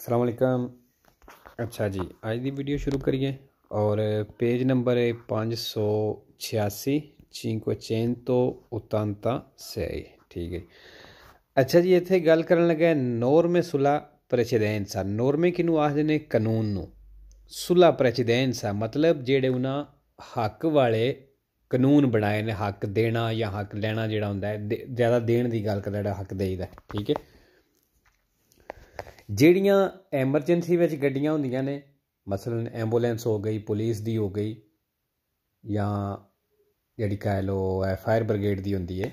ਅਸਲਾਮ ਅਲੈਕਮ ਅੱਛਾ ਜੀ ਅੱਜ ਦੀ ਵੀਡੀਓ ਸ਼ੁਰੂ ਕਰੀਏ ਔਰ ਪੇਜ ਨੰਬਰ 586 505 ਉਤਾਂਤਾ ਸੇ ਠੀਕ ਹੈ ਅੱਛਾ ਜੀ ਇੱਥੇ ਗੱਲ ਕਰਨ ਲੱਗਾ ਨੋਰਮੇ ਸੁਲਾ ਪ੍ਰੈਸੀਡੈਂਸਾ ਨੋਰਮੇ ਕਿਨੂੰ ਆਖਦੇ ਨੇ ਕਾਨੂੰਨ ਨੂੰ ਸੁਲਾ ਪ੍ਰੈਸੀਡੈਂਸਾ ਮਤਲਬ ਜਿਹੜੇ ਉਹਨਾਂ ਹੱਕ ਵਾਲੇ ਕਾਨੂੰਨ ਬਣਾਏ ਨੇ ਹੱਕ ਦੇਣਾ ਜਾਂ ਹੱਕ ਲੈਣਾ ਜਿਹੜਾ ਹੁੰਦਾ ਹੈ ਜ਼ਿਆਦਾ ਦੇਣ ਦੀ ਗੱਲ ਕਰਦਾ ਜਿਹੜਾ ਹੱਕ ਦੇਈਦਾ ਠੀਕ ਹੈ ਜਿਹੜੀਆਂ ਐਮਰਜੈਂਸੀ ਵਿੱਚ ਗੱਡੀਆਂ ਹੁੰਦੀਆਂ ਨੇ ਮਸਲਨ ਐਂਬੂਲੈਂਸ ਹੋ ਗਈ ਪੁਲਿਸ ਦੀ ਹੋ ਗਈ ਜਾਂ ਜਿਹੜੀ ਕਹ ਲੋ ਫਾਇਰ ਬ੍ਰਿਗੇਡ ਦੀ ਹੁੰਦੀ ਹੈ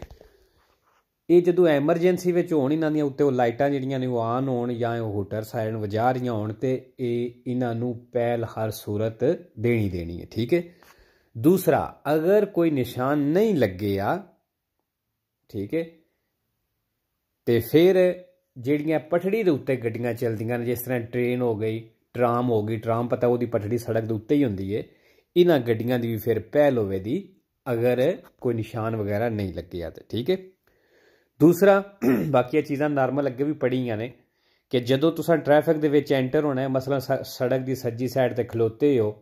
ਇਹ ਜਦੋਂ ਐਮਰਜੈਂਸੀ ਵਿੱਚ ਹੋਣ ਇਹਨਾਂ ਦੀਆਂ ਉੱਤੇ ਉਹ ਲਾਈਟਾਂ ਜਿਹੜੀਆਂ ਨੇ ਉਹ ਆਨ ਹੋਣ ਜਾਂ ਉਹ ਹੋਟਰ ਸਾਇਰਨ ਵਜਾ ਰਹੀਆਂ ਹੋਣ ਤੇ ਇਹ ਇਹਨਾਂ ਨੂੰ ਪਹਿਲ ਹਰ ਸੂਰਤ ਦੇਣੀ ਦੇਣੀ ਹੈ ਠੀਕ ਹੈ ਦੂਸਰਾ ਅਗਰ ਕੋਈ ਨਿਸ਼ਾਨ ਨਹੀਂ ਲੱਗੇ ਆ ਠੀਕ ਹੈ ਤੇ ਫਿਰ ਜਿਹੜੀਆਂ ਪਟੜੀ ਦੇ ਉੱਤੇ ਗੱਡੀਆਂ ਚੱਲਦੀਆਂ ਨੇ ਜਿਸ ਤਰ੍ਹਾਂ ਟ੍ਰੇਨ ਹੋ ਗਈ ਟ੍ਰਾਮ ਹੋ ਗਈ ਟ੍ਰਾਮ ਪਤਾ ਉਹਦੀ ਪਟੜੀ ਸੜਕ ਦੇ ਉੱਤੇ ਹੀ ਹੁੰਦੀ ਏ ਇਹਨਾਂ ਗੱਡੀਆਂ ਦੀ ਵੀ ਫਿਰ ਪਹਿਲ ਹੋਵੇ ਦੀ ਅਗਰ ਕੋਈ ਨਿਸ਼ਾਨ ਵਗੈਰਾ ਨਹੀਂ ਲੱਗਿਆ ਤੇ ਠੀਕ ਏ ਦੂਸਰਾ ਬਾਕੀ ਚੀਜ਼ਾਂ ਨਾਰਮਲ ਅੱਗੇ ਵੀ ਪੜੀਆਂ ਨੇ ਕਿ ਜਦੋਂ ਤੁਸੀਂ ਟ੍ਰੈਫਿਕ ਦੇ ਵਿੱਚ ਐਂਟਰ ਹੋਣਾ ਹੈ ਮਸਲਾ ਸੜਕ ਦੀ ਸੱਜੀ ਸਾਈਡ ਤੇ ਖਲੋਤੇ ਹੋ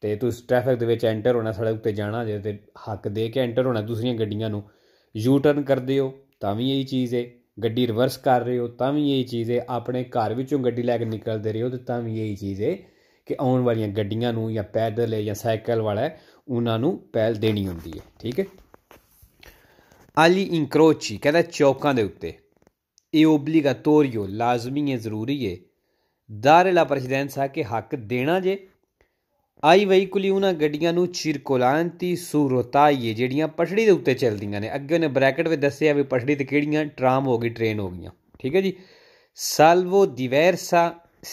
ਤੇ ਤੁਸੀਂ ਟ੍ਰੈਫਿਕ ਦੇ ਵਿੱਚ ਐਂਟਰ ਹੋਣਾ ਸੜਕ ਉੱਤੇ ਜਾਣਾ ਜੇ ਤੇ ਹੱਕ ਦੇ ਕੇ ਐਂਟਰ ਹੋਣਾ ਦੂਸਰੀਆਂ ਗੱਡੀਆਂ ਨੂੰ ਯੂ ਟਰਨ ਕਰਦੇ ਹੋ ਤਾਂ ਵੀ ਇਹੀ ਚੀਜ਼ ਏ ਗੱਡੀ ਰਿਵਰਸ ਕਰ ਰਹੇ ਹੋ ਤਾਂ ਵੀ ਇਹੀ ਚੀਜ਼ ਹੈ ਆਪਣੇ ਘਰ ਵਿੱਚੋਂ ਗੱਡੀ ਲੈ ਕੇ ਨਿਕਲਦੇ ਰਹੇ ਹੋ ਤਾਂ ਵੀ ਇਹੀ ਚੀਜ਼ ਹੈ ਕਿ ਆਉਣ ਵਾਲੀਆਂ ਗੱਡੀਆਂ ਨੂੰ ਜਾਂ ਪੈਦਲ ਹੈ ਜਾਂ ਸਾਈਕਲ ਵਾਲਾ ਉਹਨਾਂ ਨੂੰ ਪਹਿਲ ਦੇਣੀ ਹੁੰਦੀ ਹੈ ਠੀਕ ਹੈ ਅਲੀ ਇਨਕਰੋਚੀ ਕਹਿੰਦਾ ਚੌਕਾਂ ਦੇ ਉੱਤੇ ਇਹ ਓਬਲੀਗਾਟੋਰੀਓ ਲਾਜ਼ਮੀ ਹੈ ਜ਼ਰੂਰੀ ਹੈ ਲਾ ਪ੍ਰੈਜ਼ੀਡੈਂਸ ਆ ਕਿ ਹੱਕ ਦੇਣਾ ਜੇ ਆਈ ਵਹੀਕਲੀ ਉਹਨਾਂ ਗੱਡੀਆਂ ਨੂੰ ਚਿਰਕੋਲਾਂਤੀ ਸੂਰੋਤਾਈਏ ਜਿਹੜੀਆਂ ਪਟੜੀ ਦੇ ਉੱਤੇ ਚੱਲਦੀਆਂ ਨੇ ਅੱਗੇ ਉਹਨੇ ਬ੍ਰੈਕਟ ਵਿੱਚ ਦੱਸਿਆ ਵੀ ਪਟੜੀ ਤੇ ਕਿਹੜੀਆਂ ਟ੍ਰਾਮ ਹੋ ਗਈ ਟ੍ਰੇਨ ਹੋ ਗਈਆਂ ਠੀਕ ਹੈ ਜੀ ਸਾਲਵੋ ਡਿਵਰਸਾ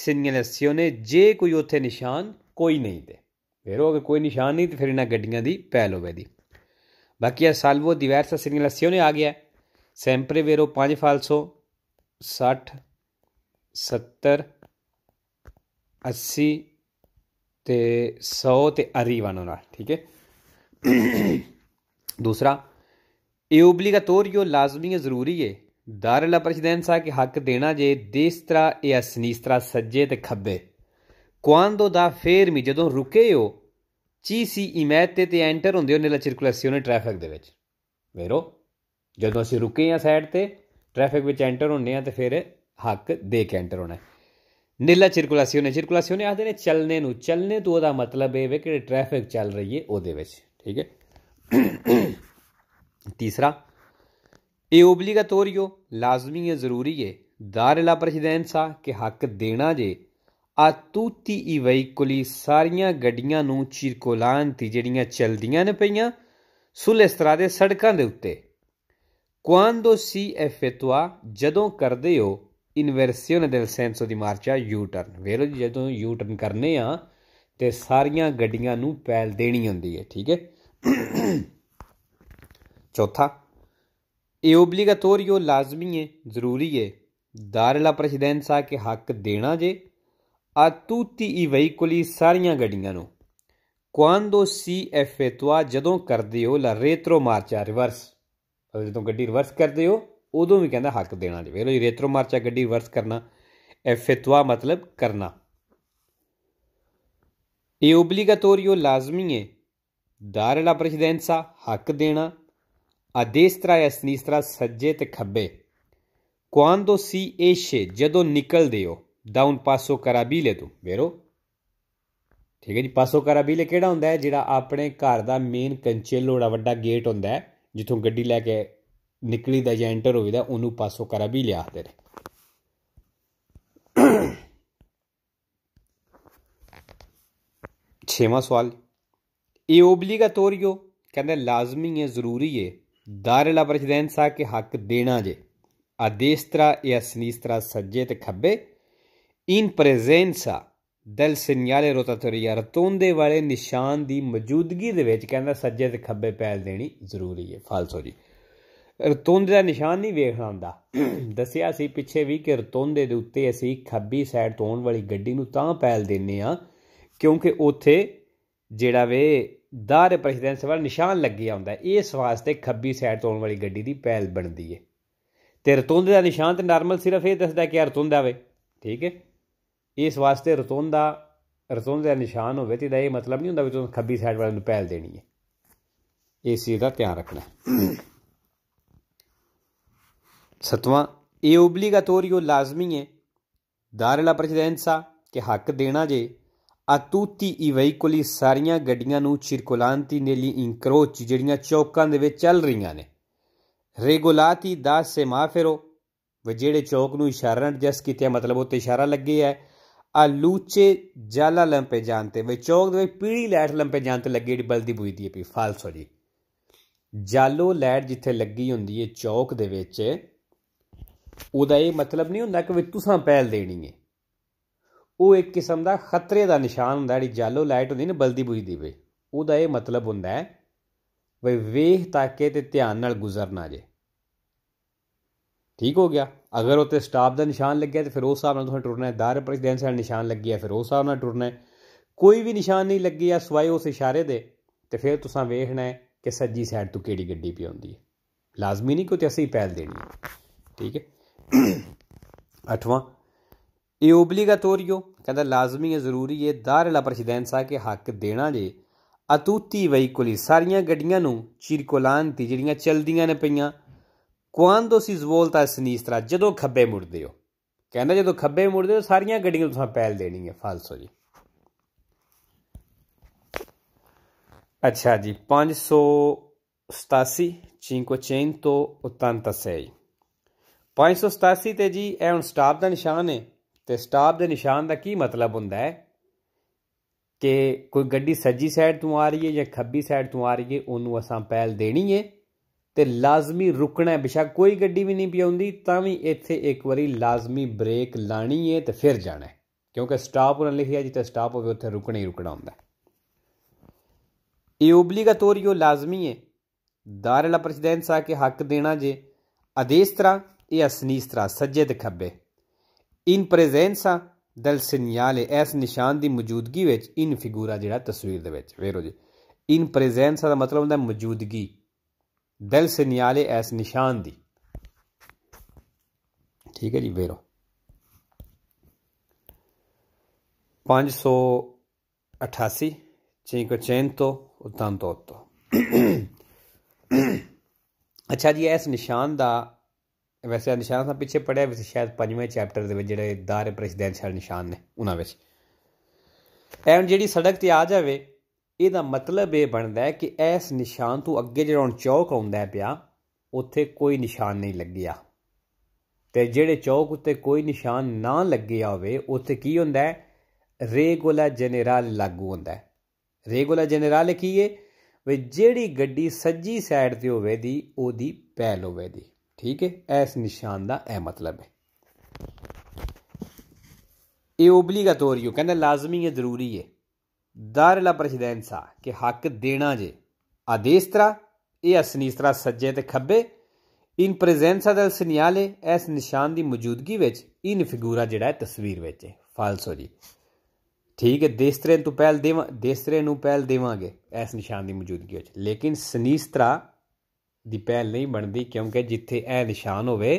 ਸਿਗਨਲੇਸ਼ੀਓਨੇ ਜੇ ਕੋਈ ਉੱਥੇ ਨਿਸ਼ਾਨ ਕੋਈ ਨਹੀਂ ਤੇ ਫਿਰ ਉਹ ਕੋਈ ਨਿਸ਼ਾਨ ਨਹੀਂ ਤੇ ਫਿਰ ਇਹਨਾਂ ਗੱਡੀਆਂ ਦੀ ਪੈਲ ਹੋਵੇ ਦੀ ਬਾਕੀ ਆ ਸਾਲਵੋ ਡਿਵਰਸਾ ਸਿਗਨਲੇਸ਼ੀਓਨੇ ਆ ਗਿਆ ਸੈਂਪਰੇ ਵੇਰੋ 5 ਫਾਲਸੋ 60 70 80 ਤੇ 100 ਤੇ ਵਨ ਨਾਲ ਠੀਕ ਹੈ ਦੂਸਰਾ ਇਹ ਓਬਲੀਗਾਟੋਰੀਓ ਲਾਜ਼ਮੀ ਹੈ ਜ਼ਰੂਰੀ ਹੈ ਦਾਰ ਲਾ ਕਿ ਹੱਕ ਦੇਣਾ ਜੇ ਤਰਾ ਇਹ ਤਰਾ ਸੱਜੇ ਤੇ ਖੱਬੇ ਕੁਆਂਦੋ ਦਾ ਫੇਰ ਮੀ ਜਦੋਂ ਰੁਕੇ ਹੋ ਚੀ ਸੀ ਇਮੈਤ ਤੇ ਤੇ ਐਂਟਰ ਹੁੰਦੇ ਹੋ ਨਿਲਾ ਸਰਕੂਲੇਸ਼ਨ ਟ੍ਰੈਫਿਕ ਦੇ ਵਿੱਚ ਵੇਰੋ ਜਦੋਂ ਅਸੀਂ ਰੁਕੇ ਆ ਸਾਈਡ ਤੇ ਟ੍ਰੈਫਿਕ ਵਿੱਚ ਐਂਟਰ ਹੁੰਨੇ ਆ ਤੇ ਫਿਰ ਹੱਕ ਦੇ ਕੇ ਐਂਟਰ ਹੋਣਾ ਨੀਲਾ ਸਰਕੂਲੇਸ਼ਨ ਹੈ ਸਰਕੂਲੇਸ਼ਨ ਆਖਦੇ ਨੇ ਚੱਲਨੇ ਨੂੰ ਚੱਲਨੇ ਤੋਂ ਉਹਦਾ ਮਤਲਬ ਇਹ ਵੇ ਕਿ ਟ੍ਰੈਫਿਕ ਚੱਲ ਰਹੀ ਹੈ ਉਹਦੇ ਵਿੱਚ ਠੀਕ ਹੈ ਤੀਸਰਾ ਇਹ ਓਬਲੀਗਾਟੋਰੀਓ ਲਾਜ਼ਮੀ ਹੈ ਜ਼ਰੂਰੀ ਹੈ ਦਾਰਿਲਾ ਪ੍ਰੈਜ਼ੀਡੈਂਸਾ ਕਿ ਹੱਕ ਦੇਣਾ ਜੇ ਆ ਤੂਤੀ ਈ ਵਹੀਕਲੀ ਸਾਰੀਆਂ ਗੱਡੀਆਂ ਨੂੰ ਚਿਰਕੋਲਾਂ ਤੇ ਜਿਹੜੀਆਂ ਚੱਲਦੀਆਂ ਨੇ ਪਈਆਂ ਸੁਲੇਸਤਰਾ ਦੇ ਸੜਕਾਂ ਦੇ ਉੱਤੇ ਕੁਆਂਦੋ ਸੀ ਐ ਜਦੋਂ ਕਰਦੇ ਹੋ ਇਨਵਰਸਿਓਨ del senso di marcia U turn ਵੇਖੋ ਜਦੋਂ ਯੂ ਟਰਨ ਕਰਨੇ ਆ ਤੇ ਸਾਰੀਆਂ ਗੱਡੀਆਂ ਨੂੰ ਪੈਲ ਦੇਣੀ ਹੁੰਦੀ ਹੈ ਠੀਕ ਹੈ ਚੌਥਾ ਇਹ ਓਬਲੀਗਾਟੋਰੀਓ ਲਾਜ਼ਮੀ ਹੈ ਜ਼ਰੂਰੀ ਹੈ ਦਾਰਲਾ ਪ੍ਰੈਜ਼ੀਡੈਂਟ ਪ੍ਰੈਜ਼ੀਡੈਂਸਾ ਕੇ ਹੱਕ ਦੇਣਾ ਜੇ ਆ ਤੂਤੀ ਈ ਵਹੀਕਲੀ ਸਾਰੀਆਂ ਗੱਡੀਆਂ ਨੂੰ ਕੁਆਂਦੋ ਸੀ ਐਫ ਐਤਵਾ ਜਦੋਂ ਕਰਦੇ ਹੋ ਲਾ ਰੇਟਰੋ ਮਾਰਚਾ ਰਿਵਰਸ ਜਦੋਂ ਗੱਡੀ ਰਿਵਰਸ ਕਰਦੇ ਹੋ ਉਦੋਂ ਵੀ ਕਹਿੰਦਾ ਹੱਕ ਦੇਣਾ ਜੇ ਵੇਖ ਲਓ ਜੀ ਰੇਤਰੋ ਮਾਰਚਾ ਗੱਡੀ ਵਰਸ ਕਰਨਾ ਐ ਫਤਵਾ ਮਤਲਬ ਕਰਨਾ ਇਹ ਓਬਲੀਗਾਟੋਰੀਓ ਲਾਜ਼ਮੀ ਹੈ ਦਾਰਲਾ ਪ੍ਰੈਜ਼ੀਡੈਂਸਾ ਹੱਕ ਦੇਣਾ ਆਦੇਸ਼ ਤਰਾ ਨੀਸਤਰਾ ਸੱਜੇ ਤੇ ਖੱਬੇ ਕੁਆਂਦੋ ਸੀ ਏਸ਼ੇ ਜਦੋਂ ਨਿਕਲਦੇ ਹੋ ਡਾਊਨ ਪਾਸੋ ਕਰਾਬੀ ਲੈ ਤੂੰ ਵੇਰੋ ਠੀਕ ਹੈ ਜੀ ਪਾਸੋ ਲੈ ਕਿਹੜਾ ਹੁੰਦਾ ਹੈ ਜਿਹੜਾ ਆਪਣੇ ਘਰ ਦਾ ਮੇਨ ਕੰਚੇਲੋੜਾ ਵੱਡਾ ਗੇਟ ਹੁੰਦਾ ਹੈ ਜਿੱਥੋਂ ਗੱਡੀ ਲੈ ਕੇ નીકળી જાય એન્ટર હોઈ જાય ਉਹਨੂੰ પાસો ਕਰਾ ਵੀ ਲਿਆ ਤੇਰੇ ਛੇਵਾਂ ਸਵਾਲ ਇਹ ਓਬਲੀਗਾਟੋਰੀਓ ਕਹਿੰਦੇ ਲਾਜ਼ਮੀ ਹੈ ਜ਼ਰੂਰੀ ਹੈ ਦਾਰਿਲਾ ਪ੍ਰੈਜ਼ੀਡੈਂਟ ਸਾਹਿਬ ਕੇ ਹੱਕ ਦੇਣਾ ਜੇ ਆਦੇਸ਼ ਤਰਾ ਇਹ ਅਸਨੀਸ ਤਰਾ ਸੱਜੇ ਤੇ ਖੱਬੇ ਇਨ ਪ੍ਰੈਜ਼ੈਂਸਾ ਦਲ ਸਿਗਨਲੇ ਰੋਟਾਟੋਰੀਆ ਰਤੋਂਦੇ ਵਾਲੇ ਨਿਸ਼ਾਨ ਦੀ ਮੌਜੂਦਗੀ ਦੇ ਵਿੱਚ ਕਹਿੰਦਾ ਸੱਜੇ ਤੇ ਖੱਬੇ ਪੈਲ ਦੇਣੀ ਜ਼ਰੂਰੀ ਹੈ ਫਾਲਸੋ ਜੀ ਰਤੁੰਦ ਦਾ ਨਿਸ਼ਾਨ ਨਹੀਂ ਵੇਖਣਾ ਹੁੰਦਾ ਦੱਸਿਆ ਸੀ ਪਿੱਛੇ ਵੀ ਕਿ ਰਤੁੰਦ ਦੇ ਉੱਤੇ ਅਸੀਂ ਖੱਬੀ ਸਾਈਡ ਤੋਂ ਆਉਣ ਵਾਲੀ ਗੱਡੀ ਨੂੰ ਤਾਂ ਪੈਲ ਦਿੰਨੇ ਆ ਕਿਉਂਕਿ ਉੱਥੇ ਜਿਹੜਾ ਵੇ ਦਾਰ ਪ੍ਰੈਜ਼ੀਡੈਂਸ ਵਾਲਾ ਨਿਸ਼ਾਨ ਲੱਗਿਆ ਹੁੰਦਾ ਇਸ ਵਾਸਤੇ ਖੱਬੀ ਸਾਈਡ ਤੋਂ ਆਉਣ ਵਾਲੀ ਗੱਡੀ ਦੀ ਪੈਲ ਬਣਦੀ ਏ ਤੇ ਰਤੁੰਦ ਦਾ ਨਿਸ਼ਾਨ ਤੇ ਨਾਰਮਲ ਸਿਰਫ ਇਹ ਦੱਸਦਾ ਕਿ ਰਤੁੰਦ ਆਵੇ ਠੀਕ ਹੈ ਇਸ ਵਾਸਤੇ ਰਤੁੰਦ ਦਾ ਰਤੁੰਦ ਦਾ ਨਿਸ਼ਾਨ ਹੋਵੇ ਤੇ ਦਾ ਇਹ ਮਤਲਬ ਨਹੀਂ ਹੁੰਦਾ ਵੀ ਤੁਸੀਂ ਖੱਬੀ ਸਾਈਡ ਵਾਲੇ ਨੂੰ ਪੈਲ ਦੇਣੀ ਹੈ ਇਸੇ ਦਾ ਧਿਆਨ ਰੱਖਣਾ ਸਤਵਾਂ ਇਹ ਓਬਲੀਗਾਟੋਰੀ ਲਾਜ਼ਮੀ ਹੈ ਦਾਰਲਾ ਪ੍ਰੈਜ਼ੀਡੈਂਸਾ ਕਿ ਹੱਕ ਦੇਣਾ ਜੇ ਅਤੂਤੀ ਈ ਵਹੀਕਲੀ ਸਾਰੀਆਂ ਗੱਡੀਆਂ ਨੂੰ ਚਿਰਕੁਲਾਂਤੀ ਨੇਲੀ ਇਨਕਰੋਚ ਜਿਹੜੀਆਂ ਚੌਕਾਂ ਦੇ ਵਿੱਚ ਚੱਲ ਰਹੀਆਂ ਨੇ ਰੈਗੂਲਾਤੀ ਦਾ ਸੇਮਾਫੇਰੋ ਵੇ ਜਿਹੜੇ ਚੌਕ ਨੂੰ ਇਸ਼ਾਰਾ ਜਸ ਕੀਤੇ ਮਤਲਬ ਉੱਤੇ ਇਸ਼ਾਰਾ ਲੱਗੇ ਹੈ ਲੂਚੇ ਜਾਲਾ ਲੰਪੇ ਜਾਂਦੇ ਵੇ ਚੌਕ ਦੇ ਵਿੱਚ ਪੀੜੀ ਲਾਈਟ ਲੰਪੇ ਜਾਂਦੇ ਲੱਗੇ ਜਿਹੜੀ ਬਲਦੀ ਬੁਝਦੀ ਹੈ ਫਾਲਸ ਫਾਲਸੋ ਜੀ ਜਾਲੋ ਲੈਟ ਜਿੱਥੇ ਲੱਗੀ ਹੁੰਦੀ ਹੈ ਚੌਕ ਦੇ ਵਿੱਚ ਉਹਦਾ ਇਹ ਮਤਲਬ ਨਹੀਂ ਹੁੰਦਾ ਕਿ ਵੀ ਤੁਸੀਂ ਪਹਿਲ ਦੇਣੀ ਹੈ ਉਹ ਇੱਕ ਕਿਸਮ ਦਾ ਖਤਰੇ ਦਾ ਨਿਸ਼ਾਨ ਹੁੰਦਾ ਜਿਹੜੀ ਜਾਲੋ ਲਾਈਟ ਹੁੰਦੀ ਨਾ ਬਲਦੀ ਬੁਝਦੀ ਵੇ ਉਹਦਾ ਇਹ ਮਤਲਬ ਹੁੰਦਾ ਹੈ ਵੀ ਵੇਖ ਕੇ ਤੇ ਧਿਆਨ ਨਾਲ ਗੁਜ਼ਰਨਾ ਜੇ ਠੀਕ ਹੋ ਗਿਆ ਅਗਰ ਉਤੇ ਸਟਾਪ ਦਾ ਨਿਸ਼ਾਨ ਲੱਗਿਆ ਤੇ ਫਿਰ ਉਸ ਹਿਸਾਬ ਨਾਲ ਤੁਸੀਂ ਟੁਰਨਾ ਹੈ ਦਾਰ ਪ੍ਰੈਜ਼ੀਡੈਂਸ ਦਾ ਨਿਸ਼ਾਨ ਲੱਗਿਆ ਫਿਰ ਉਸ ਹਿਸਾਬ ਨਾਲ ਟੁਰਨਾ ਹੈ ਕੋਈ ਵੀ ਨਿਸ਼ਾਨ ਨਹੀਂ ਲੱਗਿਆ ਸਵਾਏ ਉਸ ਇਸ਼ਾਰੇ ਦੇ ਤੇ ਫਿਰ ਤੁਸੀਂ ਵੇਖਣਾ ਹੈ ਕਿ ਸੱਜੀ ਸਾਈਡ ਤੋਂ ਕਿਹੜੀ ਗੱਡੀ ਪਈ ਆਉਂਦੀ ਹੈ ਲਾਜ਼ਮੀ ਨਹੀਂ ਕਿ ਤੇ ਅਸੀਂ ਪਹਿਲ ਦੇਣੀ ਹੈ ਠੀਕ ਹੈ ਅਠਵਾਂ ਇਹ ਓਬਲੀਗਾਟੋਰੀਓ ਕਹਿੰਦਾ ਲਾਜ਼ਮੀ ਹੈ ਜ਼ਰੂਰੀ ਹੈ ਦਾਰਲਾ ਪ੍ਰੈਜ਼ੀਡੈਂਸਾ ਕੇ ਹੱਕ ਦੇਣਾ ਜੇ ਅਤੂਤੀ ਕੁਲੀ ਸਾਰੀਆਂ ਗੱਡੀਆਂ ਨੂੰ ਚਿਰਕੁਲਾਨ ਦੀ ਜਿਹੜੀਆਂ ਚਲਦੀਆਂ ਨੇ ਪਈਆਂ ਕੁਆਂਦੋ ਸੀ ਜ਼ਵੋਲਤਾ ਸਨੀਸਤਰਾ ਜਦੋਂ ਖੱਬੇ ਮੁੜਦੇ ਹੋ ਕਹਿੰਦਾ ਜਦੋਂ ਖੱਬੇ ਮੁੜਦੇ ਹੋ ਸਾਰੀਆਂ ਗੱਡੀਆਂ ਤੁਸੀਂ ਪੈਲ ਦੇਣੀ ਹੈ ਫਾਲਸੋ ਜੀ ਅੱਛਾ ਜੀ 587 586 ਤੋਂ 86 587 ਤੇ ਜੀ ਇਹ ਹੁਣ ਸਟਾਪ ਦਾ ਨਿਸ਼ਾਨ ਹੈ ਤੇ ਸਟਾਪ ਦੇ ਨਿਸ਼ਾਨ ਦਾ ਕੀ ਮਤਲਬ ਹੁੰਦਾ ਹੈ ਕਿ ਕੋਈ ਗੱਡੀ ਸੱਜੀ ਸਾਈਡ ਤੋਂ ਆ ਰਹੀ ਹੈ ਜਾਂ ਖੱਬੀ ਸਾਈਡ ਤੋਂ ਆ ਰਹੀ ਹੈ ਉਹਨੂੰ ਅਸਾਂ ਪਹਿਲ ਦੇਣੀ ਹੈ ਤੇ ਲਾਜ਼ਮੀ ਰੁਕਣਾ ਹੈ ਬਿਸ਼ੱਕ ਕੋਈ ਗੱਡੀ ਵੀ ਨਹੀਂ ਪਿਉਂਦੀ ਤਾਂ ਵੀ ਇੱਥੇ ਇੱਕ ਵਾਰੀ ਲਾਜ਼ਮੀ ਬ੍ਰੇਕ ਲਾਣੀ ਹੈ ਤੇ ਫਿਰ ਜਾਣਾ ਕਿਉਂਕਿ ਸਟਾਪ ਉਹਨਾਂ ਲਿਖਿਆ ਜਿੱਥੇ ਸਟਾਪ ਹੋਵੇ ਉੱਥੇ ਰੁਕਣਾ ਹੀ ਰੁਕਣਾ ਹੁੰਦਾ ਹੈ ਇਹ ਓਬਲੀਗਾਟੋਰੀਓ ਲਾਜ਼ਮੀ ਹੈ ਪ੍ਰੈਜ਼ੀਡੈਂਟ ਸਾਹਿਬ ਕੇ ਹੱਕ ਦੇਣਾ ਜੇ ਆਦੇਸ਼ ਤਰ੍ਹਾਂ e a sinistra, ਸੱਜੇ ਤੇ ਖੱਬੇ ਇਨ ਪ੍ਰੈਜ਼ੈਂਸਾ ਦਲ ਸਿਗਨਲ ਇਸ ਨਿਸ਼ਾਨ ਦੀ ਮੌਜੂਦਗੀ ਵਿੱਚ ਇਨ ਫਿਗੂਰਾ ਜਿਹੜਾ ਤਸਵੀਰ ਦੇ ਵਿੱਚ ਵੇਰੋ ਜੀ ਇਨ ਪ੍ਰੈਜ਼ੈਂਸ ਦਾ ਮਤਲਬ ਹੁੰਦਾ ਮੌਜੂਦਗੀ ਦਿਲ ਸਿਗਨਲ ਇਸ ਨਿਸ਼ਾਨ ਦੀ ਠੀਕ ਹੈ ਜੀ ਵੇਰੋ 588 588 ਅੱਛਾ ਜੀ ਇਸ ਨਿਸ਼ਾਨ ਦਾ ਵੈਸੇ ਨਿਸ਼ਾਨ ਤਾਂ ਪਿੱਛੇ ਪੜਿਆ ਵਿੱਚ ਸ਼ਾਇਦ ਪੰਜਵੇਂ ਚੈਪਟਰ ਦੇ ਵਿੱਚ ਜਿਹੜੇ ਦਾਰ ਪ੍ਰੈਜ਼ੀਡੈਂਸ਼ੀਅਲ ਨਿਸ਼ਾਨ ਨੇ ਉਹਨਾਂ ਵਿੱਚ ਐਂ ਜਿਹੜੀ ਸੜਕ ਤੇ ਆ ਜਾਵੇ ਇਹਦਾ ਮਤਲਬ ਇਹ ਬਣਦਾ ਹੈ ਕਿ ਇਸ ਨਿਸ਼ਾਨ ਤੋਂ ਅੱਗੇ ਜਿਹੜਾ ਹੁਣ ਚੌਕ ਆਉਂਦਾ ਪਿਆ ਉੱਥੇ ਕੋਈ ਨਿਸ਼ਾਨ ਨਹੀਂ ਲੱਗਿਆ ਤੇ ਜਿਹੜੇ ਚੌਕ ਉੱਤੇ ਕੋਈ ਨਿਸ਼ਾਨ ਨਾ ਲੱਗਿਆ ਹੋਵੇ ਉੱਥੇ ਕੀ ਹੁੰਦਾ ਹੈ ਰੇਗੂਲਾ ਜਨਰਲ ਲਾਗੂ ਹੁੰਦਾ ਹੈ ਰੇਗੂਲਾ ਜਨਰਲ ਕੀ ਹੈ ਵੀ ਜਿਹੜੀ ਗੱਡੀ ਸੱਜੀ ਸਾਈਡ ਤੇ ਹੋਵੇ ਦੀ ਉਹਦੀ ਪਹਿਲ ਹੋਵੇ ਦੀ ਠੀਕ ਹੈ ਇਸ ਨਿਸ਼ਾਨ ਦਾ ਇਹ ਮਤਲਬ ਹੈ ਇਹ ਓਬਲੀਗਾਟੋਰੀਓ ਕਹਿੰਦਾ ਲਾਜ਼ਮੀ ਹੈ ਜ਼ਰੂਰੀ ਹੈ ਲਾ ਪ੍ਰੈਜ਼ੀਡੈਂਸਾ ਕਿ ਹੱਕ ਦੇਣਾ ਜੇ ਆਦੇਸ਼ ਤਰਾ ਇਹ ਅਸਨੀ ਤਰਾ ਸੱਜੇ ਤੇ ਖੱਬੇ ਇਨ ਪ੍ਰੈਜ਼ੈਂਸਾ ਦਲ ਸਿਨਿਆਲੇ ਇਸ ਨਿਸ਼ਾਨ ਦੀ ਮੌਜੂਦਗੀ ਵਿੱਚ ਇਨ ਫਿਗੂਰਾ ਜਿਹੜਾ ਹੈ ਤਸਵੀਰ ਵਿੱਚ ਹੈ ਫਾਲਸੋ ਜੀ ਠੀਕ ਹੈ ਦੇਸਤਰੇ ਤੋਂ ਪਹਿਲ ਦੇਵਾਂ ਦੇਸਤਰੇ ਨੂੰ ਪਹਿਲ ਦੇਵਾਂਗੇ ਇਸ ਨਿਸ਼ਾਨ ਦੀ ਮੌਜੂਦਗੀ ਵਿੱਚ ਲੇਕਿਨ ਸਨੀਸਤਰਾ ਦੀ ਪਹਿਲ ਨਹੀਂ ਬਣਦੀ ਕਿਉਂਕਿ ਜਿੱਥੇ ਇਹ ਨਿਸ਼ਾਨ ਹੋਵੇ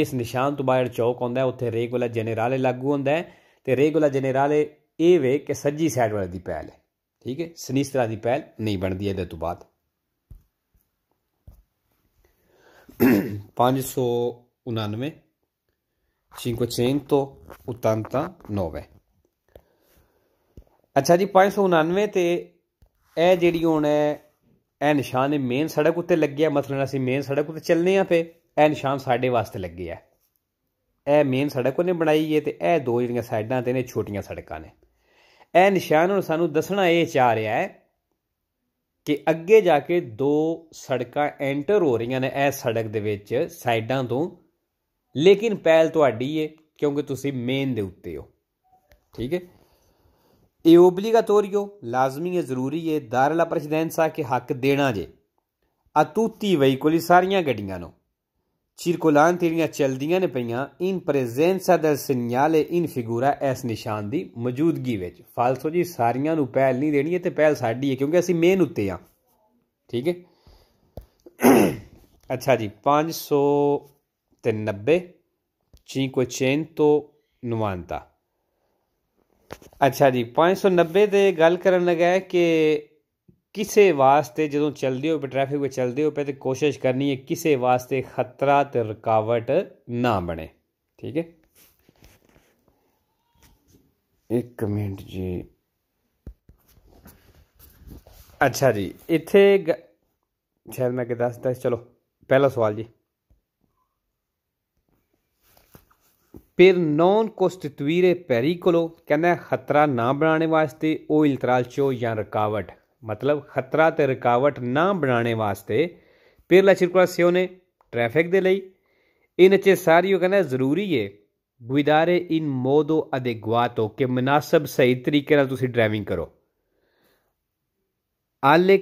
ਇਸ ਨਿਸ਼ਾਨ ਤੋਂ ਬਾਹਰ ਚੌਕ ਹੁੰਦਾ ਉੱਥੇ ਰੇਗੂਲਾ ਜਨਰਲ ਲਾਗੂ ਹੁੰਦਾ ਤੇ ਰੇਗੂਲਾ ਜਨਰਲ ਇਹ ਵੇ ਕਿ ਸੱਜੀ ਸਾਈਡ ਵਾਲੇ ਦੀ ਪਹਿਲ ਹੈ ਠੀਕ ਹੈ ਸਨੀਸਤਰਾ ਦੀ ਪਹਿਲ ਨਹੀਂ ਬਣਦੀ ਇਹਦੇ ਤੋਂ ਬਾਅਦ 599 589 ਅੱਛਾ ਜੀ 599 ਤੇ ਇਹ ਜਿਹੜੀ ਹੁਣ ਹੈ ਇਹ ਨਿਸ਼ਾਨ ਇਹ ਮੇਨ ਸੜਕ ਉੱਤੇ ਲੱਗਿਆ ਮਤਲਬ ਅਸੀਂ ਮੇਨ ਸੜਕ ਉੱਤੇ ਚੱਲਨੇ ਆ ਤੇ ਇਹ ਨਿਸ਼ਾਨ ਸਾਡੇ ਵਾਸਤੇ ਲੱਗਿਆ ਇਹ ਮੇਨ ਸੜਕ ਉਹਨੇ ਬਣਾਈ ਏ ਤੇ ਇਹ ਦੋ ਜਿਹੜੀਆਂ ਸਾਈਡਾਂ ਤੇ ਨੇ ਛੋਟੀਆਂ ਸੜਕਾਂ ਨੇ ਇਹ ਨਿਸ਼ਾਨ ਹੁਣ ਸਾਨੂੰ ਦੱਸਣਾ ਇਹ ਚਾਹ ਰਿਹਾ ਹੈ ਕਿ ਅੱਗੇ ਜਾ ਕੇ ਦੋ ਸੜਕਾਂ ਐਂਟਰ ਹੋ ਰਹੀਆਂ ਨੇ ਇਹ ਸੜਕ ਦੇ ਵਿੱਚ ਸਾਈਡਾਂ ਤੋਂ ਲੇਕਿਨ ਪਹਿਲ ਤੁਹਾਡੀ ਏ ਕਿਉਂਕਿ ਤੁਸੀਂ ਮੇਨ ਦੇ ਉੱਤੇ ਹੋ ਠੀਕ ਹੈ ਇਹ ਓਬਲੀਗਾਟੋਰੀਓ ਲਾਜ਼ਮੀ ਹੈ ਜ਼ਰੂਰੀ ਹੈ ਦਾਰਲਾ ਪ੍ਰੈਜ਼ੀਡੈਂਸਾ ਕੇ ਹੱਕ ਦੇਣਾ ਜੇ ਅਤੂਤੀ ਕੋਲੀ ਸਾਰੀਆਂ ਗੱਡੀਆਂ ਨੂੰ ਚਿਰਕੁਲਾਂ ਤੇਰੀਆਂ ਚਲਦੀਆਂ ਨੇ ਪਈਆਂ ਇਨ ਪ੍ਰੈਜ਼ੈਂਸਾ ਦਾ ਸਿਗਨਲ ਹੈ ਇਨ ਫਿਗੂਰਾ ਐਸ ਨਿਸ਼ਾਨ ਦੀ ਮੌਜੂਦਗੀ ਵਿੱਚ ਫਾਲਸੋ ਜੀ ਸਾਰੀਆਂ ਨੂੰ ਪਹਿਲ ਨਹੀਂ ਦੇਣੀ ਹੈ ਤੇ ਪਹਿਲ ਸਾਡੀ ਹੈ ਕਿਉਂਕਿ ਅਸੀਂ ਮੇਨ ਉੱਤੇ ਆ ਠੀਕ ਹੈ ਅੱਛਾ ਜੀ 590 599 ਅੱਛਾ ਜੀ 590 ਦੇ ਗੱਲ ਕਰਨ ਲੱਗਾ ਕਿ ਕਿਸੇ ਵਾਸਤੇ ਜਦੋਂ ਚੱਲਦੇ ਹੋ ਟ੍ਰੈਫਿਕ ਵਿੱਚ ਚੱਲਦੇ ਹੋ ਤੇ ਕੋਸ਼ਿਸ਼ ਕਰਨੀ ਹੈ ਕਿਸੇ ਵਾਸਤੇ ਖਤਰਾ ਤੇ ਰੁਕਾਵਟ ਨਾ ਬਣੇ ਠੀਕ ਹੈ ਇੱਕ ਮਿੰਟ ਜੀ ਅੱਛਾ ਜੀ ਇੱਥੇ ਸ਼ਾਇਦ ਮੈਂ ਕਿ ਦੱਸਦਾ ਚਲੋ ਪਹਿਲਾ ਸਵਾਲ ਜੀ ਪਰ ਨੌਨ ਕੋਸਟਿਟੂਇਰੇ ਪੈਰੀਕੋਲੋ ਕਹਿੰਦਾ ਖਤਰਾ ਨਾ ਬਣਾਉਣੇ ਵਾਸਤੇ ਉਹ ਇਲਤਰਾਲਚੋ ਜਾਂ ਰਕਾਵਟ ਮਤਲਬ ਖਤਰਾ ਤੇ ਰਕਾਵਟ ਨਾ ਬਣਾਉਣੇ ਵਾਸਤੇ ਫਿਰ ਲਾ ਸਿਓ ਨੇ ਟ੍ਰੈਫਿਕ ਦੇ ਲਈ ਇਹਨਾਂ ਚ ਸਾਰੀ ਉਹ ਕਹਿੰਦਾ ਜ਼ਰੂਰੀ ਏ ਗੁਇਦਾਰੇ ਇਨ ਮੋਦੋ ਅਦੇਗਵਾਤੋ ਕਿ ਮناسب ਸਹੀ ਤਰੀਕੇ ਨਾਲ ਤੁਸੀਂ ਡਰਾਈਵਿੰਗ ਕਰੋ ਆਲੇ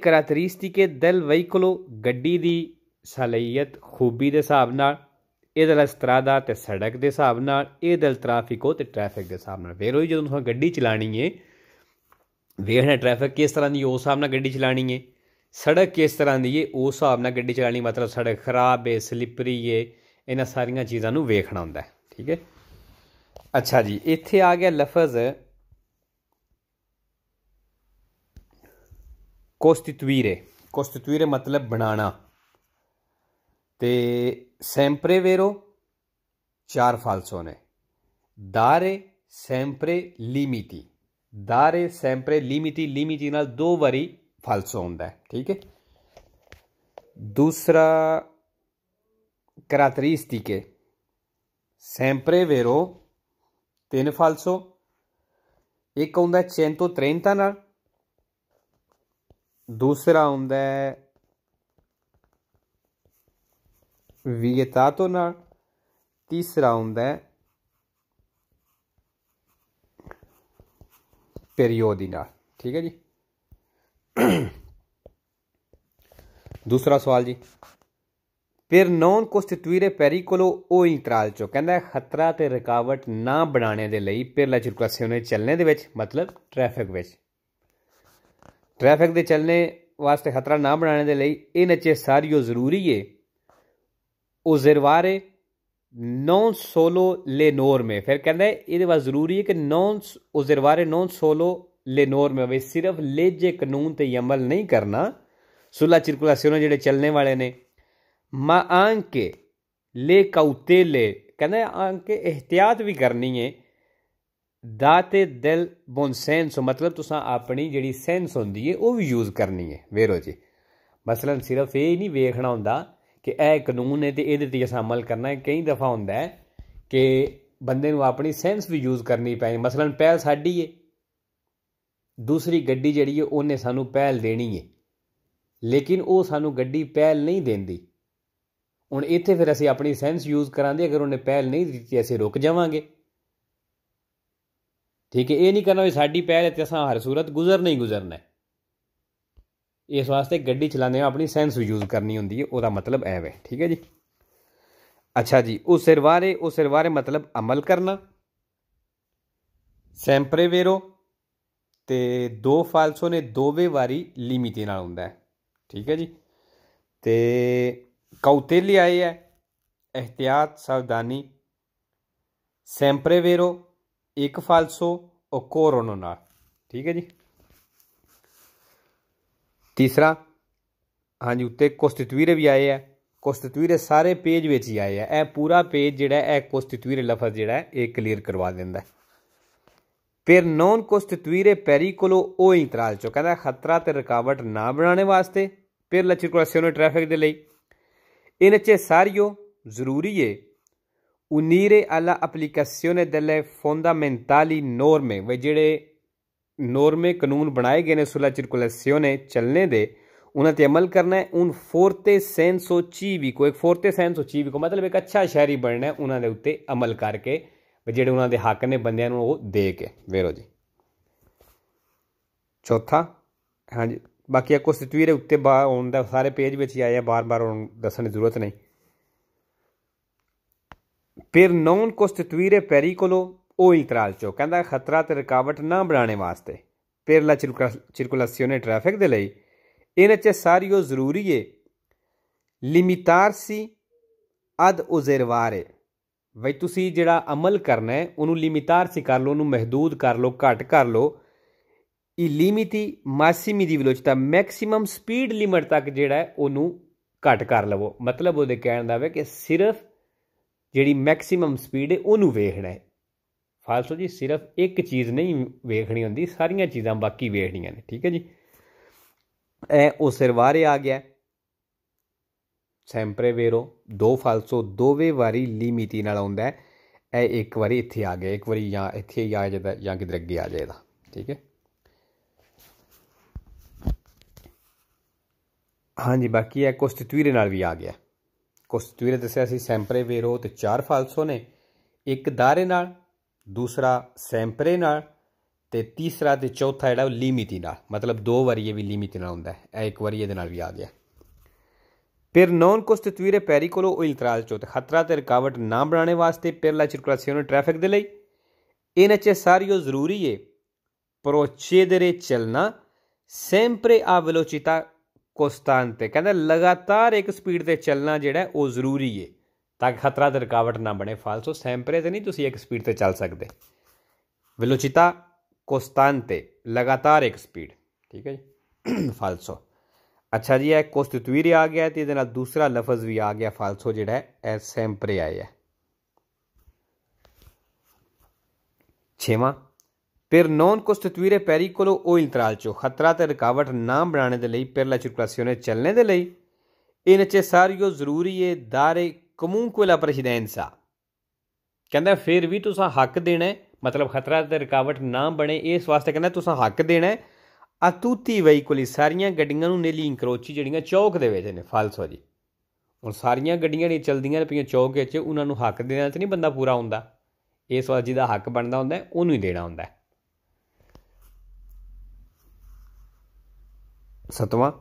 ਕੇ ਦਲ ਵਹੀਕਲੋ ਗੱਡੀ ਦੀ ਸਲਾਹੀਅਤ ਖੂਬੀ ਦੇ ਹਿਸਾਬ ਨਾਲ ਇਹ ਦਲ ਸਤਰਾਦਾ ਤੇ ਸੜਕ ਦੇ ਹਿਸਾਬ ਨਾਲ ਇਹ ਦਲ ਟ੍ਰੈਫਿਕ ਹੋ ਤੇ ਟ੍ਰੈਫਿਕ ਦੇ ਹਿਸਾਬ ਨਾਲ ਫੇਰ ਹੋਈ ਜਦੋਂ ਤੁਸੀਂ ਗੱਡੀ ਚਲਾਣੀ ਏ ਵੇਖਣਾ ਟ੍ਰੈਫਿਕ ਕਿਸ ਤਰ੍ਹਾਂ ਦੀ ਉਸ ਹਿਸਾਬ ਨਾਲ ਗੱਡੀ ਚਲਾਣੀ ਏ ਸੜਕ ਕਿਸ ਤਰ੍ਹਾਂ ਦੀ ਏ ਉਸ ਹਿਸਾਬ ਨਾਲ ਗੱਡੀ ਚਲਾਣੀ ਮਤਲਬ ਸੜਕ ਖਰਾਬ ਏ ਸਲਿੱਪਰੀ ਏ ਇਹਨਾਂ ਸਾਰੀਆਂ ਚੀਜ਼ਾਂ ਨੂੰ ਵੇਖਣਾ ਹੁੰਦਾ ਹੈ ਠੀਕ ਹੈ ਅੱਛਾ ਜੀ ਇੱਥੇ ਆ ਗਿਆ ਲਫ਼ਜ਼ ਕੋਸਟਿਟੂਇਰੇ ਕੋਸਟਿਟੂਇਰੇ ਮਤਲਬ ਬਣਾਣਾ ਤੇ sempre vero, ciar falsone. Dare sempre limiti. Dare sempre limiti, limiti ਨਾਲ ਦੋ ਵਾਰੀ falso onde. ਹੈ ਠੀਕ caratteristiche sempre vero tene falso ਇੱਕ ਹੁੰਦਾ 130 ਨਾਲ Dusra onde. ਵਿਗੇਤਾਤੋ ਨਾਲ ਤੀਸਰਾ ਹੁੰਦਾ ਹੈ ਪੀਰੀਓਡੀ ਨਾਲ ਠੀਕ ਹੈ ਜੀ ਦੂਸਰਾ ਸਵਾਲ ਜੀ ਫਿਰ ਨੌਨ ਕੋਸਟਿਟਿਊਰੇ ਪੈਰੀਕੋਲੋ ਉਹ ਇੰਟਰਾਲ ਚੋ ਕਹਿੰਦਾ ਖਤਰਾ ਤੇ ਰਕਾਵਟ ਨਾ ਬਣਾਣੇ ਦੇ ਲਈ ਪਿਰਲਾ ਉਹਨੇ ਚੱਲਨੇ ਦੇ ਵਿੱਚ ਮਤਲਬ ਟ੍ਰੈਫਿਕ ਵਿੱਚ ਟ੍ਰੈਫਿਕ ਦੇ ਚੱਲਨੇ ਵਾਸਤੇ ਖਤਰਾ ਨਾ ਬਣਾਣੇ ਦੇ ਲਈ ਇਹ ਨੱਚੇ ਸਾਰੀਓ ਜ਼ਰੂਰੀ ਏ ਉਜ਼ਰਵਾਰੇ ਨੌਨ ਸੋਲੋ ਲੇਨੋਰ ਮੇ ਫਿਰ ਕਹਿੰਦਾ ਇਹਦੇ ਵਾਸਤੇ ਜ਼ਰੂਰੀ ਹੈ ਕਿ ਨੌਨ ਉਜ਼ਰਵਾਰੇ ਨੌਨ ਸੋਲੋ ਲੈਨੋਰ ਮੇ ਵੇ ਸਿਰਫ ਲੇਜੇ ਕਾਨੂੰਨ ਤੇ ਅਮਲ ਨਹੀਂ ਕਰਨਾ ਸੁਲਾ ਸਰਕੂਲਾਸੀਓਨ ਜਿਹੜੇ ਚੱਲਣੇ ਵਾਲੇ ਨੇ ਮਾ ਆਂਕੇ ਲੇ ਕੌਤੇਲੇ ਕਹਿੰਦਾ ਆਂਕੇ ਇhtiyat ਵੀ ਕਰਨੀ ਹੈ ਦਾਤੇ ਦਿਲ ਬੋਨ ਸੈਂਸ ਮਤਲਬ ਤੁਸੀਂ ਆਪਣੀ ਜਿਹੜੀ ਸੈਂਸ ਹੁੰਦੀ ਹੈ ਉਹ ਵੀ ਯੂਜ਼ ਕਰਨੀ ਹੈ ਵੇਰੋ ਜੀ ਮਸਲਨ ਸਿਰਫ ਇਹ ਨਹੀਂ ਵੇਖਣਾ ਹੁੰਦਾ ਕਿ ਇਹ ਕਾਨੂੰਨ ਹੈ ਤੇ ਇਹਦੇ ਤੇ ਅਸਾਂ ਅਮਲ ਕਰਨਾ ਹੈ ਕਈ ਦਫਾ ਹੁੰਦਾ ਹੈ ਕਿ ਬੰਦੇ ਨੂੰ ਆਪਣੀ ਸੈਂਸ ਵੀ ਯੂਜ਼ ਕਰਨੀ ਪੈਣੀ ਮਸਲਨ ਪਹਿਲ ਸਾਡੀ ਹੈ ਦੂਸਰੀ ਗੱਡੀ ਜਿਹੜੀ ਹੈ ਉਹਨੇ ਸਾਨੂੰ ਪਹਿਲ ਦੇਣੀ ਹੈ ਲੇਕਿਨ ਉਹ ਸਾਨੂੰ ਗੱਡੀ ਪਹਿਲ ਨਹੀਂ ਦਿੰਦੀ ਹੁਣ ਇੱਥੇ ਫਿਰ ਅਸੀਂ ਆਪਣੀ ਸੈਂਸ ਯੂਜ਼ ਕਰਾਂਦੇ ਅਗਰ ਉਹਨੇ ਪਹਿਲ ਨਹੀਂ ਦਿੱਤੀ ਅਸੀਂ ਰੁਕ ਜਾਵਾਂਗੇ ਠੀਕ ਹੈ ਇਹ ਨਹੀਂ ਕਰਨਾ ਵੀ ਸਾਡੀ ਪਹਿਲ ਹੈ ਤੇ ਅਸਾਂ ਹਰ ਸੂਰਤ ਗੁਜ਼ਰ ਨਹੀਂ ਗੁਜ਼ਰਨਾ ਇਸ ਵਾਸਤੇ ਗੱਡੀ ਚਲਾਉਂਦੇ ਆ ਆਪਣੀ ਸੈਂਸ ਯੂਜ਼ ਕਰਨੀ ਹੁੰਦੀ ਹੈ ਉਹਦਾ ਮਤਲਬ ਐਵੇਂ ਠੀਕ ਹੈ ਜੀ ਅੱਛਾ ਜੀ ਉਹ ਸਿਰਵਾਰੇ ਉਹ ਸਿਰਵਾਰੇ ਮਤਲਬ ਅਮਲ ਕਰਨਾ ਸੈਂਪਰੇ ਵੇਰੋ ਤੇ ਦੋ ਫਾਲਸੋ ਨੇ ਦੋਵੇਂ ਵਾਰੀ ਲੀਮੀ ਤੇ ਨਾਲ ਹੁੰਦਾ ਹੈ ਠੀਕ ਹੈ ਜੀ ਤੇ ਲਈ ਆਏ ਹੈ ਇhtiyat ਸਾਵਧਾਨੀ ਸੈਂਪਰੇ ਵੇਰੋ ਇੱਕ ਫਾਲਸੋ ਉਹ ਕੋਰੋਨੋ ਨਾਲ ਠੀਕ ਹੈ ਜੀ ਤੀਸਰਾ ਹਾਂਜੀ ਉੱਤੇ ਕੋਸਤਿਤਵੀਰੇ ਵੀ ਆਏ ਆ ਕੋਸਤਿਤਵੀਰੇ ਸਾਰੇ ਪੇਜ ਵਿੱਚ ਹੀ ਆਏ ਆ ਇਹ ਪੂਰਾ ਪੇਜ ਜਿਹੜਾ ਇਹ ਕੋਸਤਿਤਵੀਰੇ ਲਫ਼ਜ਼ ਜਿਹੜਾ ਇਹ ਕਲੀਅਰ ਕਰਵਾ ਦਿੰਦਾ ਫਿਰ ਨੌਨ ਕੋਸਤਿਤਵੀਰੇ ਪੈਰੀ ਕੋਲੋਂ ਉਹ ਇਤਰਾਜ਼ ਚੋ ਕਹਿੰਦਾ ਖਤਰਾ ਤੇ ਰਕਾਵਟ ਨਾ ਬਣਾਉਣੇ ਵਾਸਤੇ ਫਿਰ ਕੋਸਿਓ ਨੇ ਟ੍ਰੈਫਿਕ ਦੇ ਲਈ ਇਹਨਾਂ 'ਚ ਸਾਰਿਓ ਜ਼ਰੂਰੀ ਏ ਉਨੀਰੇ ਅਲਾ ਐਪਲੀਕੇਸ਼ਨ ਦੇ ਲੈ ਫੰਡਾਮੈਂਟਲੀ ਨੋਰਮੇ ਵੇ ਜਿਹੜੇ नॉर्मे कानून बनाए गए ने सुला चिरकुलेसियो ने चलने दे उन्हें ते अमल करना है उन फोरते सैनसो चीवी को ਫੋਰਤੇ फोरते सैनसो ਵੀ ਕੋ ਮਤਲਬ ਇੱਕ ਅੱਛਾ ਸ਼ਹਿਰੀ ਬਣਨਾ ਹੈ ਉਹਨਾਂ ਦੇ ਉੱਤੇ ਅਮਲ ਕਰਕੇ ਜਿਹੜੇ ਉਹਨਾਂ ਦੇ ਹੱਕ ਨੇ ਬੰਦਿਆਂ ਨੂੰ ਉਹ ਦੇ ਕੇ ਵੇਰੋ ਜੀ ਚੌਥਾ ਹਾਂਜੀ ਬਾਕੀ ਆ ਕੁਝ ਤਸਵੀਰ ਉੱਤੇ ਬਾ ਆਉਣ ਦਾ ਸਾਰੇ ਪੇਜ ਵਿੱਚ ਹੀ ਆਇਆ ਬਾਰ-ਬਾਰ ਦੱਸਣ ਦੀ ਜ਼ਰੂਰਤ ਨਹੀਂ ਫਿਰ ਨੌਨ ਕੋਸਟਿਟੂਇਰੇ ਪੈਰੀਕੋਲੋ ਉਹ ਇਕਰਾਰ ਚੋ ਕਹਿੰਦਾ ਖਤਰਾ ਤੇ ਰਕਾਵਟ ਨਾ ਬਣਾਉਣੇ ਵਾਸਤੇ ਪੇਰਲਾ ਸਰਕੂਲਾਸੀਓਨੇ ਟ੍ਰੈਫਿਕ ਦੇ ਲਈ ਇਹਨਾਂ ਚ ਸਾਰੀ ਉਹ ਜ਼ਰੂਰੀ ਏ ਲਿਮਿਟਾਰ ਸੀ ਅਦ ਉਜ਼ਰਵਾਰੇ ਵਈ ਤੁਸੀਂ ਜਿਹੜਾ ਅਮਲ ਕਰਨਾ ਹੈ ਉਹਨੂੰ ਲਿਮਿਟਾਰ ਸੀ ਕਰ ਲਓ ਉਹਨੂੰ ਮਹਦੂਦ ਕਰ ਲਓ ਘਟ ਕਰ ਲਓ ਇਹ ਲਿਮਿਟੀ ਮਾਸੀਮੀ ਦੀ ਵਿਲੋਚਤਾ ਮੈਕਸਿਮਮ ਸਪੀਡ ਲਿਮਟ ਤੱਕ ਜਿਹੜਾ ਹੈ ਉਹਨੂੰ ਘਟ ਕਰ ਲਵੋ ਮਤਲਬ ਉਹਦੇ ਕਹਿਣ ਦਾ ਹੈ ਕਿ ਸਿਰਫ ਜਿਹੜੀ ਮੈਕਸਿਮਮ ਸਪੀਡ ਹੈ ਉਹਨੂੰ ਵੇਖਣਾ ਹੈ ਫਾਲਸੋ ਜੀ ਸਿਰਫ ਇੱਕ ਚੀਜ਼ ਨਹੀਂ ਵੇਖਣੀ ਹੁੰਦੀ ਸਾਰੀਆਂ ਚੀਜ਼ਾਂ ਬਾਕੀ ਵੇਖਣੀਆਂ ਨੇ ਠੀਕ ਹੈ ਜੀ ਐ ਉਹ ਸਰਵਾਰੇ ਆ ਗਿਆ ਸੈਂਪਰੇ ਵੇਰੋ ਦੋ ਫਾਲਸੋ ਦੋਵੇਂ ਵਾਰੀ ਲੀ ਨਾਲ ਆਉਂਦਾ ਹੈ ਇਹ ਇੱਕ ਵਾਰੀ ਇੱਥੇ ਆ ਗਿਆ ਇੱਕ ਵਾਰੀ ਜਾਂ ਇੱਥੇ ਹੀ ਆ ਜਾਂਦਾ ਜਾਂ ਕਿਧਰ ਅੱਗੇ ਆ ਜਾਏਗਾ ਠੀਕ ਹੈ ਹਾਂਜੀ ਬਾਕੀ ਇਹ ਕੋਸਟਿਟਿਊਰੇ ਨਾਲ ਵੀ ਆ ਗਿਆ ਕੋਸਟਿਟਿਊਰੇ ਦੱਸਿਆ ਸੀ ਸੈਂਪਰੇ ਵੇਰੋ ਤੇ ਚਾਰ ਫਾਲਸੋ ਨੇ ਇੱਕ ਦਾਰੇ ਨਾਲ ਦੂਸਰਾ ਸੈਂਪਰੇ ਨਾਲ ਤੇ ਤੀਸਰਾ ਤੇ ਚੌਥਾ ਜਿਹੜਾ ਲਿਮਿਟ ਹੀ ਨਾਲ ਮਤਲਬ ਦੋ ਵਾਰੀ ਇਹ ਵੀ ਲੀਮਿਤੀ ਨਾਲ ਹੁੰਦਾ ਹੈ ਇਹ ਇੱਕ ਵਾਰੀ ਇਹਦੇ ਨਾਲ ਵੀ ਆ ਗਿਆ ਫਿਰ ਨੌਨ ਕੋਸਤਤਵੀਰੇ ਪੈਰੀਕੋਲੋ ਉਹ ਇਲਤਰਾਜ ਤੇ ਖਤਰਾ ਤੇ ਰਕਾਵਟ ਨਾ ਬਣਾਉਣੇ ਵਾਸਤੇ ਪਿਰਲਾ ਨੂੰ ਟ੍ਰੈਫਿਕ ਦੇ ਲਈ ਇਹਨਾਂ ਚ ਸਾਰੀਓ ਜ਼ਰੂਰੀ ਏ ਪ੍ਰੋਚੇਦਰੇ ਚਲਣਾ ਸੈਂਪਰੇ ਆ ਵਲੋਚਿਤਾ ਕੋਸਟਾਂਤੇ ਕਹਿੰਦਾ ਲਗਾਤਾਰ ਇੱਕ ਸਪੀਡ ਤੇ ਚਲਣਾ ਜਿਹੜਾ ਉਹ ਜ਼ਰੂਰੀ ਏ ਤਾਂ ਖਤਰਾ ਤੇ ਰਕਾਵਟ ਨਾ ਬਣੇ ਫਾਲਸੋ ਸੈਂਪਰੇ ਤੇ ਨਹੀਂ ਤੁਸੀਂ ਇੱਕ ਸਪੀਡ ਤੇ ਚੱਲ ਸਕਦੇ ਵਿਲੋਚਿਤਾ ਕੋਸਤਾਨ ਲਗਾਤਾਰ ਇੱਕ ਸਪੀਡ ਠੀਕ ਹੈ ਜੀ ਫਾਲਸੋ ਅੱਛਾ ਜੀ ਇਹ ਕੋਸਤਿਤਵੀਰ ਆ ਗਿਆ ਤੇ ਇਹਦੇ ਨਾਲ ਦੂਸਰਾ ਲਫ਼ਜ਼ ਵੀ ਆ ਗਿਆ ਫਾਲਸੋ ਜਿਹੜਾ ਹੈ ਇਹ ਸੈਂਪਰੇ ਆਇਆ ਛੇਵਾਂ ਨੋਨ ਕੋਸਤਿਤਵੀਰੇ ਪੈਰੀਕੋਲੋ ਉਹ ਚੋ ਖਤਰਾ ਤੇ ਰਕਾਵਟ ਨਾ ਬਣਾਉਣ ਦੇ ਲਈ ਪਰਲਾ ਚੁਰਕਲਾਸੀਓ ਨੇ ਚੱਲਣੇ ਦੇ ਲਈ ਚ ਸਾਰੀਓ ਜ਼ਰੂਰੀ ਏ ਦਾਰੇ comunque ਲਾ presidenza ਕਹਿੰਦਾ ਫਿਰ ਵੀ ਤੁਸੀਂ ਹੱਕ ਦੇਣਾ ਮਤਲਬ ਖਤਰਾ ਤੇ ਰੁਕਾਵਟ ਨਾ ਬਣੇ ਇਸ ਵਾਸਤੇ ਕਹਿੰਦਾ ਤੁਸੀਂ ਹੱਕ ਦੇਣਾ ਆ ਤੂਤੀ ਵਹੀਕਲ ਸਾਰੀਆਂ ਗੱਡੀਆਂ ਨੂੰ ਨੇਲੀ ਇੰਕਰੋਚੀ ਜਿਹੜੀਆਂ ਚੌਕ ਦੇ ਵਿੱਚ ਨੇ ਫਾਲਸੋ ਜੀ ਹੁਣ ਸਾਰੀਆਂ ਗੱਡੀਆਂ ਨਹੀਂ ਚਲਦੀਆਂ ਪਈਆਂ ਚੌਕ ਵਿੱਚ ਉਹਨਾਂ ਨੂੰ ਹੱਕ ਦੇਣਾ ਤੇ ਨਹੀਂ ਬੰਦਾ ਪੂਰਾ ਹੁੰਦਾ ਇਸ ਵਾਰ ਜਿਹਦਾ ਹੱਕ ਬਣਦਾ ਹੁੰਦਾ ਉਹਨੂੰ ਹੀ ਦੇਣਾ ਹੁੰਦਾ ਸਤਵਾਂ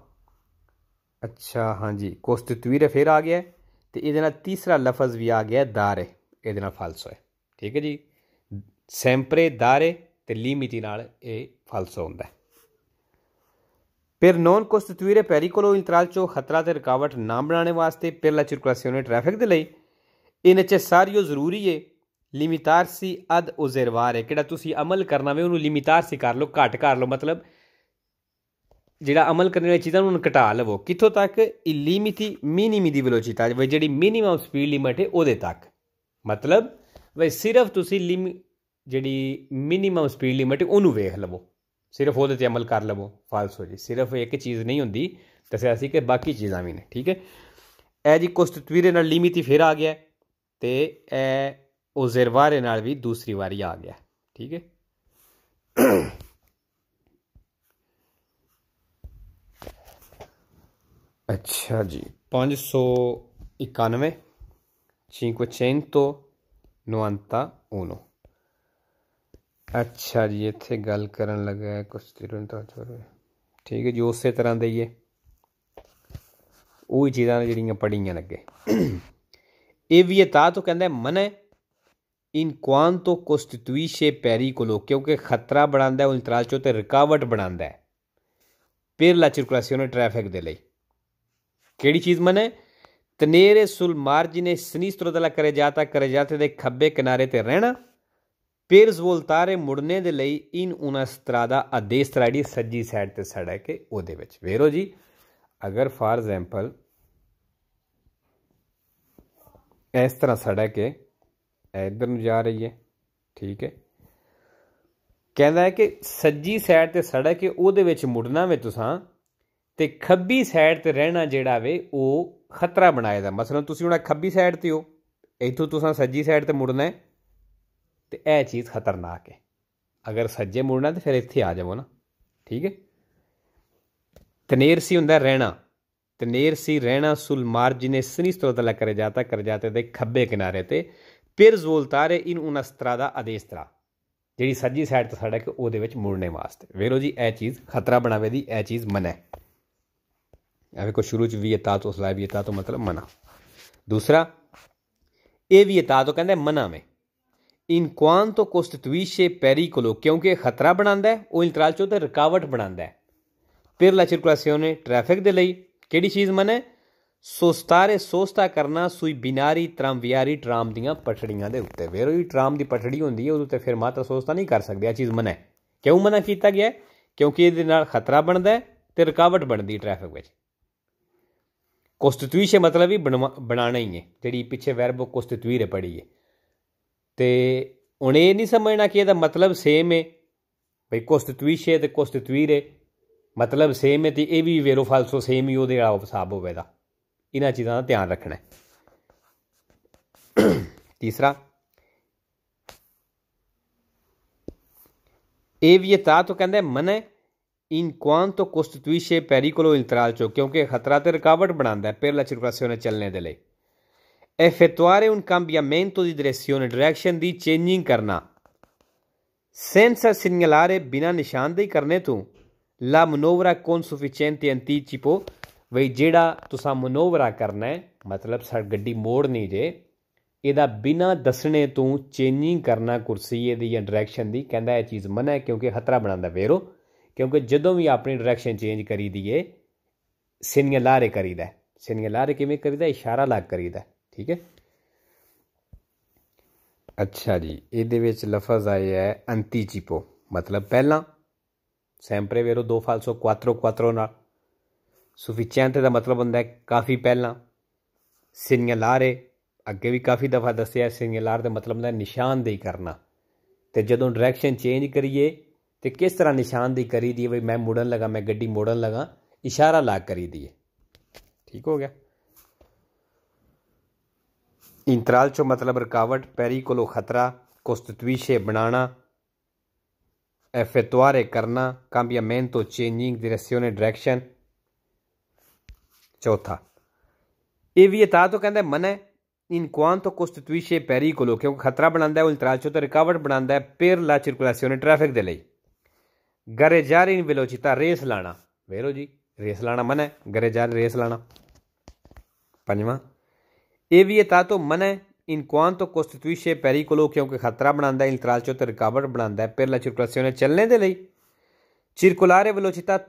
ਅੱਛਾ ਹਾਂਜੀ ਕੋਸਤਿਤਵੀਰ ਫੇਰ ਆ ਗਿਆ ਤੇ ਇਹਦੇ ਨਾਲ ਤੀਸਰਾ ਲਫ਼ਜ਼ ਵੀ ਆ ਗਿਆ ਦਾਰੇ ਇਹਦੇ ਨਾਲ ਫਾਲਸ ਹੋਏ ਠੀਕ ਹੈ ਜੀ ਸੈਂਪਰੇ ਦਾਰੇ ਤੇ ਲੀਮਿਤੀ ਨਾਲ ਇਹ ਫਾਲਸ ਹੁੰਦਾ ਹੈ ਫਿਰ ਨੋਨ ਕੋਸਟਿਟੂਇਰੇ ਪੈਰੀਕੋਲੋ ਇੰਤਰਾਲ ਚੋ ਖਤਰਾ ਤੇ ਰਕਾਵਟ ਨਾ ਬਣਾਉਣੇ ਵਾਸਤੇ ਪਹਿਲਾ ਸਰਕੂਲਾਸੀਓਨੇ ਟ੍ਰੈਫਿਕ ਦੇ ਲਈ ਇਹਨਾਂ ਚ ਸਾਰੀਓ ਜ਼ਰੂਰੀ ਹੈ ਸੀ ਅਦ ਉਜ਼ਰਵਾਰ ਹੈ ਕਿਹੜਾ ਤੁਸੀਂ ਅਮਲ ਕਰਨਾ ਵੇ ਉਹਨੂੰ ਸੀ ਕਰ ਲਓ ਘਟ ਕਰ ਲਓ ਮਤਲਬ ਜਿਹੜਾ ਅਮਲ ਕਰਨ ਵਾਲੀ ਚੀਜ਼ਾਂ ਨੂੰ ਘਟਾ ਲਵੋ ਕਿੱਥੋਂ ਤੱਕ ਇਲੀਮਿਤੀ ਮਿਨੀਮੀ ਦੀ ਵੈਲੋਸਿਟੀ ਵੀ ਜਿਹੜੀ ਮਿਨੀਮਮ ਸਪੀਡ ਲਿਮਟ ਹੈ ਉਹਦੇ ਤੱਕ ਮਤਲਬ ਵੀ ਸਿਰਫ ਤੁਸੀਂ ਲਿਮ ਜਿਹੜੀ ਮਿਨੀਮਮ ਸਪੀਡ ਲਿਮਟ ਉਹਨੂੰ ਵੇਖ ਲਵੋ ਸਿਰਫ ਉਹਦੇ ਤੇ ਅਮਲ ਕਰ ਲਵੋ ਫਾਲਸ ਹੋ ਜੀ ਸਿਰਫ ਇੱਕ ਚੀਜ਼ ਨਹੀਂ ਹੁੰਦੀ ਦੱਸਿਆ ਸੀ ਕਿ ਬਾਕੀ ਚੀਜ਼ਾਂ ਵੀ ਨੇ ਠੀਕ ਹੈ ਇਹ ਜੀ ਕੁਸਤ ਤਵੀਰੇ ਨਾਲ ਲਿਮਿਤੀ ਫੇਰ ਆ ਗਿਆ ਤੇ ਇਹ ਉਹ ਜ਼ਰਵਾਰੇ ਨਾਲ ਵੀ ਦੂਸਰੀ ਵਾਰੀ ਆ ਗਿਆ ਠੀਕ ਹੈ ਅੱਛਾ ਜੀ 591 591 ਅੱਛਾ ਜੀ ਇੱਥੇ ਗੱਲ ਕਰਨ ਲੱਗਾ ਹੈ ਕੁਝ ਤਿਰੰਤਾ ਚੋਰੇ ਠੀਕ ਹੈ ਜੋ ਉਸੇ ਤਰ੍ਹਾਂ ਦੇ ਹੀ ਹੈ ਉਹ ਚੀਜ਼ਾਂ ਜਿਹੜੀਆਂ ਪੜੀਆਂ ਲੱਗੇ ਇਹ ਵੀ ਤਾਂ ਤੋਂ ਕਹਿੰਦਾ ਮਨ ਹੈ इन क्वान तो ਕੋਲੋ ਕਿਉਂਕਿ पैरी को ਹੈ क्योंकि खतरा ਤੇ है ਬਣਾਉਂਦਾ ਹੈ ਪੇਰ रुकावट ਸਰਕੂਲੇਸ਼ਨ है फिर ला ट्रैफिक दे ਲਈ ਕਿਹੜੀ ਚੀਜ਼ ਮੰਨੇ ਤਨੇਰੇ ਸੁਲ ਮਾਰਜੀ ਨੇ ਸਨੀ ਸਤਰਦਲਾ ਕਰੇ ਜਾਤਾ ਕਰੇ ਜਾਤੇ ਦੇ ਖੱਬੇ ਕਿਨਾਰੇ ਤੇ ਰਹਿਣਾ ਪੇਰਸ ਵੋਲਤਾਰੇ ਮੁੜਨੇ ਦੇ ਲਈ ਇਨ ਉਨਾ ਸਤਰਾਦਾ ਆਦੇਸ਼ ਤਰਾਈ ਸੱਜੀ ਸਾਈਡ ਤੇ ਸੜਾ ਕੇ ਉਹਦੇ ਵਿੱਚ ਵੇਰੋ ਜੀ ਅਗਰ ਫਾਰ ਐਗਜ਼ਾਮਪਲ ਇਸ ਤਰ੍ਹਾਂ ਸੜਾ ਕੇ ਇਧਰ ਨੂੰ ਜਾ ਰਹੀ ਹੈ ਠੀਕ ਹੈ ਕਹਿੰਦਾ ਹੈ ਕਿ ਸੱਜੀ ਸਾਈਡ ਤੇ ਸੜਕ ਹੈ ਉਹਦੇ ਵਿੱਚ ਮੁੜਨਾ ਵੇ ਤੁਸੀਂ ਤੇ ਖੱਬੀ ਸਾਈਡ ਤੇ ਰਹਿਣਾ ਜਿਹੜਾ ਵੇ ਉਹ ਖਤਰਾ ਬਣਾਏ ਦਾ ਮਸਲਨ ਤੁਸੀਂ ਹੁਣ ਖੱਬੀ ਸਾਈਡ ਤੇ ਹੋ ਇੱਥੋਂ ਤੁਸੀਂ ਸੱਜੀ ਸਾਈਡ ਤੇ ਮੁੜਨਾ ਹੈ ਤੇ ਇਹ ਚੀਜ਼ ਖਤਰਨਾਕ ਹੈ ਅਗਰ ਸੱਜੇ ਮੁੜਨਾ ਤੇ ਫਿਰ ਇੱਥੇ ਆ ਜਾਵੋ ਨਾ ਠੀਕ ਹੈ ਤਨੇਰ ਸੀ ਹੁੰਦਾ ਰਹਿਣਾ ਤਨੇਰ ਸੀ ਰਹਿਣਾ ਸੁਲਮਾਰ ਮਾਰਜਿਨੇ ਸਨੀ ਤੋਂ ਤਲਾ ਕਰੇ ਜਾਤਾ ਕਰ ਜਾਤੇ ਦੇ ਖੱਬੇ ਕਿਨਾਰੇ ਤੇ ਫਿਰ ਜ਼ੋਲਤਾਰੇ ਇਨ ਉਨਸਤਰਾ ਦਾ ਆਦੇਸ਼ ਤਰਾ ਜਿਹੜੀ ਸੱਜੀ ਸਾਈਡ ਸਾਡਾ ਸੜਕ ਉਹਦੇ ਵਿੱਚ ਮੁੜਨੇ ਵਾਸਤੇ ਵੇਰੋ ਜੀ ਇਹ ਚੀਜ਼ ਖਤਰਾ ਬਣਾਵੇ ਦੀ ਇਹ ਚੀਜ਼ ਮਨੇ ਹੈ ਕੋ ਸ਼ੁਰੂ ਚ ਵੀ ਇਤਾਤ ਉਸ ਲਈ ਵੀ ਇਤਾਤ ਮਤਲਬ ਮਨਾ ਦੂਸਰਾ ਇਹ ਵੀ ਇਤਾਤ ਉਹ ਕਹਿੰਦਾ ਮਨਾ ਮੈਂ ਕੁਆਨ ਤੋਂ ਕੋਸਟਿਟੂਇਸ਼ੇ ਪੈਰੀਕਲੋ ਕਿਉਂਕਿ ਖਤਰਾ ਬਣਾਉਂਦਾ ਹੈ ਉਹ ਇੰਤਰਾਲ ਚੋਂ ਤੇ ਰੁਕਾਵਟ ਬਣਾਉਂਦਾ ਹੈ ਫਿਰ ਲਾ ਨੇ ਟ੍ਰੈਫਿਕ ਦੇ ਲਈ ਕਿਹੜੀ ਚੀਜ਼ ਮਨੇ ਸੋਸਤਾਰੇ ਸੋਸਤਾ ਕਰਨਾ ਸੂਈ ਬਿਨਾਰੀ ਵਿਆਰੀ ਟਰਾਮ ਦੀਆਂ ਪਟੜੀਆਂ ਦੇ ਉੱਤੇ ਫਿਰ ਉਹ ਟਰਾਮ ਦੀ ਪਟੜੀ ਹੁੰਦੀ ਹੈ ਉਹਦੇ ਉੱਤੇ ਫਿਰ ਮਾਤਰ ਸੋਸਤਾ ਨਹੀਂ ਕਰ ਸਕਦੇ ਆ ਚੀਜ਼ ਮਨੇ ਕਿਉਂ ਮਨਾ ਕੀਤਾ ਗਿਆ ਕਿਉਂਕਿ ਇਹਦੇ ਨਾਲ ਖਤਰਾ ਬਣਦਾ ਹੈ ਤੇ ਰੁਕਾਵਟ ਬਣਦੀ ਟ੍ਰੈਫਿਕ ਵਿੱਚ ਕੋਸਟੀਟਿਊਸ਼ਨ ਮਤਲਬ ਹੀ ਬਣਾਣਾ ਹੀ ਹੈ ਜਿਹੜੀ ਪਿੱਛੇ ਵਰਬ ਕੋਸਟੀਟਿਊਰ ਹੈ ਪੜੀ ਹੈ ਤੇ ਹੁਣ ਇਹ ਨਹੀਂ ਸਮਝਣਾ ਕਿ ਇਹਦਾ ਮਤਲਬ ਸੇਮ ਹੈ ਭਈ ਕੋਸਟੀਟਿਊਸ਼ਨ ਤੇ ਕੋਸਟੀਟਿਊਰ ਹੈ ਮਤਲਬ ਸੇਮ ਹੈ ਤੇ ਇਹ ਵੀ ਵੇਰੋ ਫਾਲਸੋ ਸੇਮ ਹੀ ਉਹਦੇ ਆਪ ਸਾਬ ਹੋਵੇਗਾ ਇਹਨਾਂ ਚੀਜ਼ਾਂ ਦਾ ਧਿਆਨ ਰੱਖਣਾ ਹੈ ਤੀਸਰਾ ਇਹ ਵੀ ਤਾਂ ਤੋਂ ਕਹਿੰਦਾ ਮਨ in quanto costituisce pericolo il tralcio ਕਿਉਂਕਿ ਖਤਰਾ ਤੇ ਰੁਕਾਵਟ ਬਣਾਉਂਦਾ ਹੈ ਪੈਰ ਲਚਕਪਰਾਸੇ ਨੇ ਚੱਲਣੇ ਦੇ ਲਈ effettuare un cambiamento di direzione direction ਦੀ ਚੇਂਜਿੰਗ ਕਰਨਾ senza segnalare ਬਿਨਾ ਨਿਸ਼ਾਨਦੇਹੀ ਕਰਨੇ ਤੋਂ la manovra con sufficiente anticipo ਵਈ ਜਿਹੜਾ ਤੁਸੀਂ ਮਨੋਵਰਾ ਕਰਨਾ ਹੈ ਮਤਲਬ ਸੜ ਗੱਡੀ ਮੋੜਨੀ ਜੇ ਇਹਦਾ ਬਿਨਾ ਦੱਸਣੇ ਤੋਂ ਚੇਂਜਿੰਗ ਕਰਨਾ ਕੁਰਸੀ ਦੀ ਜਾਂ ਡਾਇਰੈਕਸ਼ਨ ਦੀ ਕਹਿੰਦਾ ਇਹ ਚੀਜ਼ ਮਨਾ ਹੈ ਕਿਉਂਕਿ ਖਤਰਾ ਬਣਾਉਂਦਾ ਵੇਰੋ ਕਿਉਂਕਿ ਜਦੋਂ ਵੀ ਆਪਣੀ ਡਾਇਰੈਕਸ਼ਨ ਚੇਂਜ ਕਰੀ ਦੀਏ ਸਿਗਨਲ ਸਿਨਗਲਾਰੇ ਕਰੀਦਾ ਸਿਨਗਲਾਰੇ ਕਿਵੇਂ ਕਰੀਦਾ ਇਸ਼ਾਰਾ ਲਾ ਕਰੀਦਾ ਠੀਕ ਹੈ ਅੱਛਾ ਜੀ ਇਹਦੇ ਵਿੱਚ ਲਫ਼ਜ਼ ਆਇਆ ਹੈ ਅੰਤੀਚੀਪੋ ਮਤਲਬ ਪਹਿਲਾਂ ਸੈਂਪਰੇ ਵੇਰੋ ਦੋ ਫਾਲਸੋ ਕੁਆਟਰੋ ਕੁਆਟਰੋ ਨਾਲ ਸੁਫੀਚੈਂਟੇ ਦਾ ਮਤਲਬ ਹੁੰਦਾ ਹੈ ਕਾਫੀ ਪਹਿਲਾਂ ਸਿਨਗਲਾਰੇ ਅੱਗੇ ਵੀ ਕਾਫੀ ਦਫਾ ਦੱਸਿਆ ਸਿਨਗਲਾਰ ਦਾ ਮਤਲਬ ਹੁੰਦਾ ਦੇ ਕਰਨਾ ਤੇ ਜਦੋਂ ਡਾਇਰੈਕਸ਼ਨ ਚੇਂਜ ਕਰੀਏ ਤੇ ਕਿਸ ਤਰ੍ਹਾਂ ਨਿਸ਼ਾਨਦੇਹੀ ਕਰੀ ਦੀ ਵੀ ਮੈਂ ਮੁੜਨ ਲਗਾ ਮੈਂ ਗੱਡੀ ਮੋੜਨ ਲਗਾ ਇਸ਼ਾਰਾ ਲਾ ਕਰੀ ਦੀ ਠੀਕ ਹੋ ਗਿਆ ਇੰਤਰਾਲ ਚੋਂ ਮਤਲਬ ਰੁਕਾਵਟ ਪੈਰੀ ਕੋਲੋਂ ਖਤਰਾ ਕੋਸਤਤਵੀਸ਼ੇ ਬਣਾਣਾ ਐਫਤਵਾਰੇ ਕਰਨਾ ਕੰਬੀਅਮੈਂਟੋ ਚੇਂਜਿੰਗ ਡਾਇਰੈਕਸ਼ਨ ਡਾਇਰੈਕਸ਼ਨ ਚੌਥਾ ਇਹ ਵੀ ਇਤਾ ਤੋਂ ਕਹਿੰਦਾ ਮਨ ਹੈ ਇਨ ਕੁਆਂਟੋ ਕੋਸਤਤਵੀਸ਼ੇ ਪੈਰੀ ਕੋਲੋਂ ਕਿਉਂਕਿ ਖਤਰਾ ਬਣਾਉਂਦਾ ਹੈ ਉਹ ਇੰਤਰਾਲ ਚੋਂ ਤਾਂ ਰੁਕਾਵਟ ਬਣਾਉਂਦਾ ਹੈ ਪੇਰ ਲਾ ਸਰਕੂਲੇਸ਼ਨ ਟ੍ਰੈਫਿਕ ਦੇ ਲਈ ਗਰੇ ਜਾਰੀ ਨੀ ਵਿਲੋ ਚਿਤਾ ਰੇਸ ਲਾਣਾ ਵੇਰੋ ਜੀ ਰੇਸ ਲਾਣਾ ਮਨੈ ਗਰੇ ਜਾਰ ਰੇਸ ਲਾਣਾ ਪੰਜਵਾਂ ਇਹ ਵੀ ਇਹ ਤੋਂ ਮਨੈ ਇਨ ਤੋਂ ਕੁਆਂਟੋ ਪੈਰੀ ਕੋਲੋ ਕਿਉਂਕਿ ਖਤਰਾ ਬਣਾਉਂਦਾ ਹੈ ਚੋਂ ਤੇ ਰਿਕਾਵਟ ਬਣਾਉਂਦਾ ਹੈ ਪਹਿਲਾ ਚਿਰਕੁਲੇਸ਼ਨ ਨੇ ਚੱਲਣ ਦੇ ਲਈ ਚਿਰਕੁਲਾਰੇ ਵਿਲੋ ਚਿਤਾ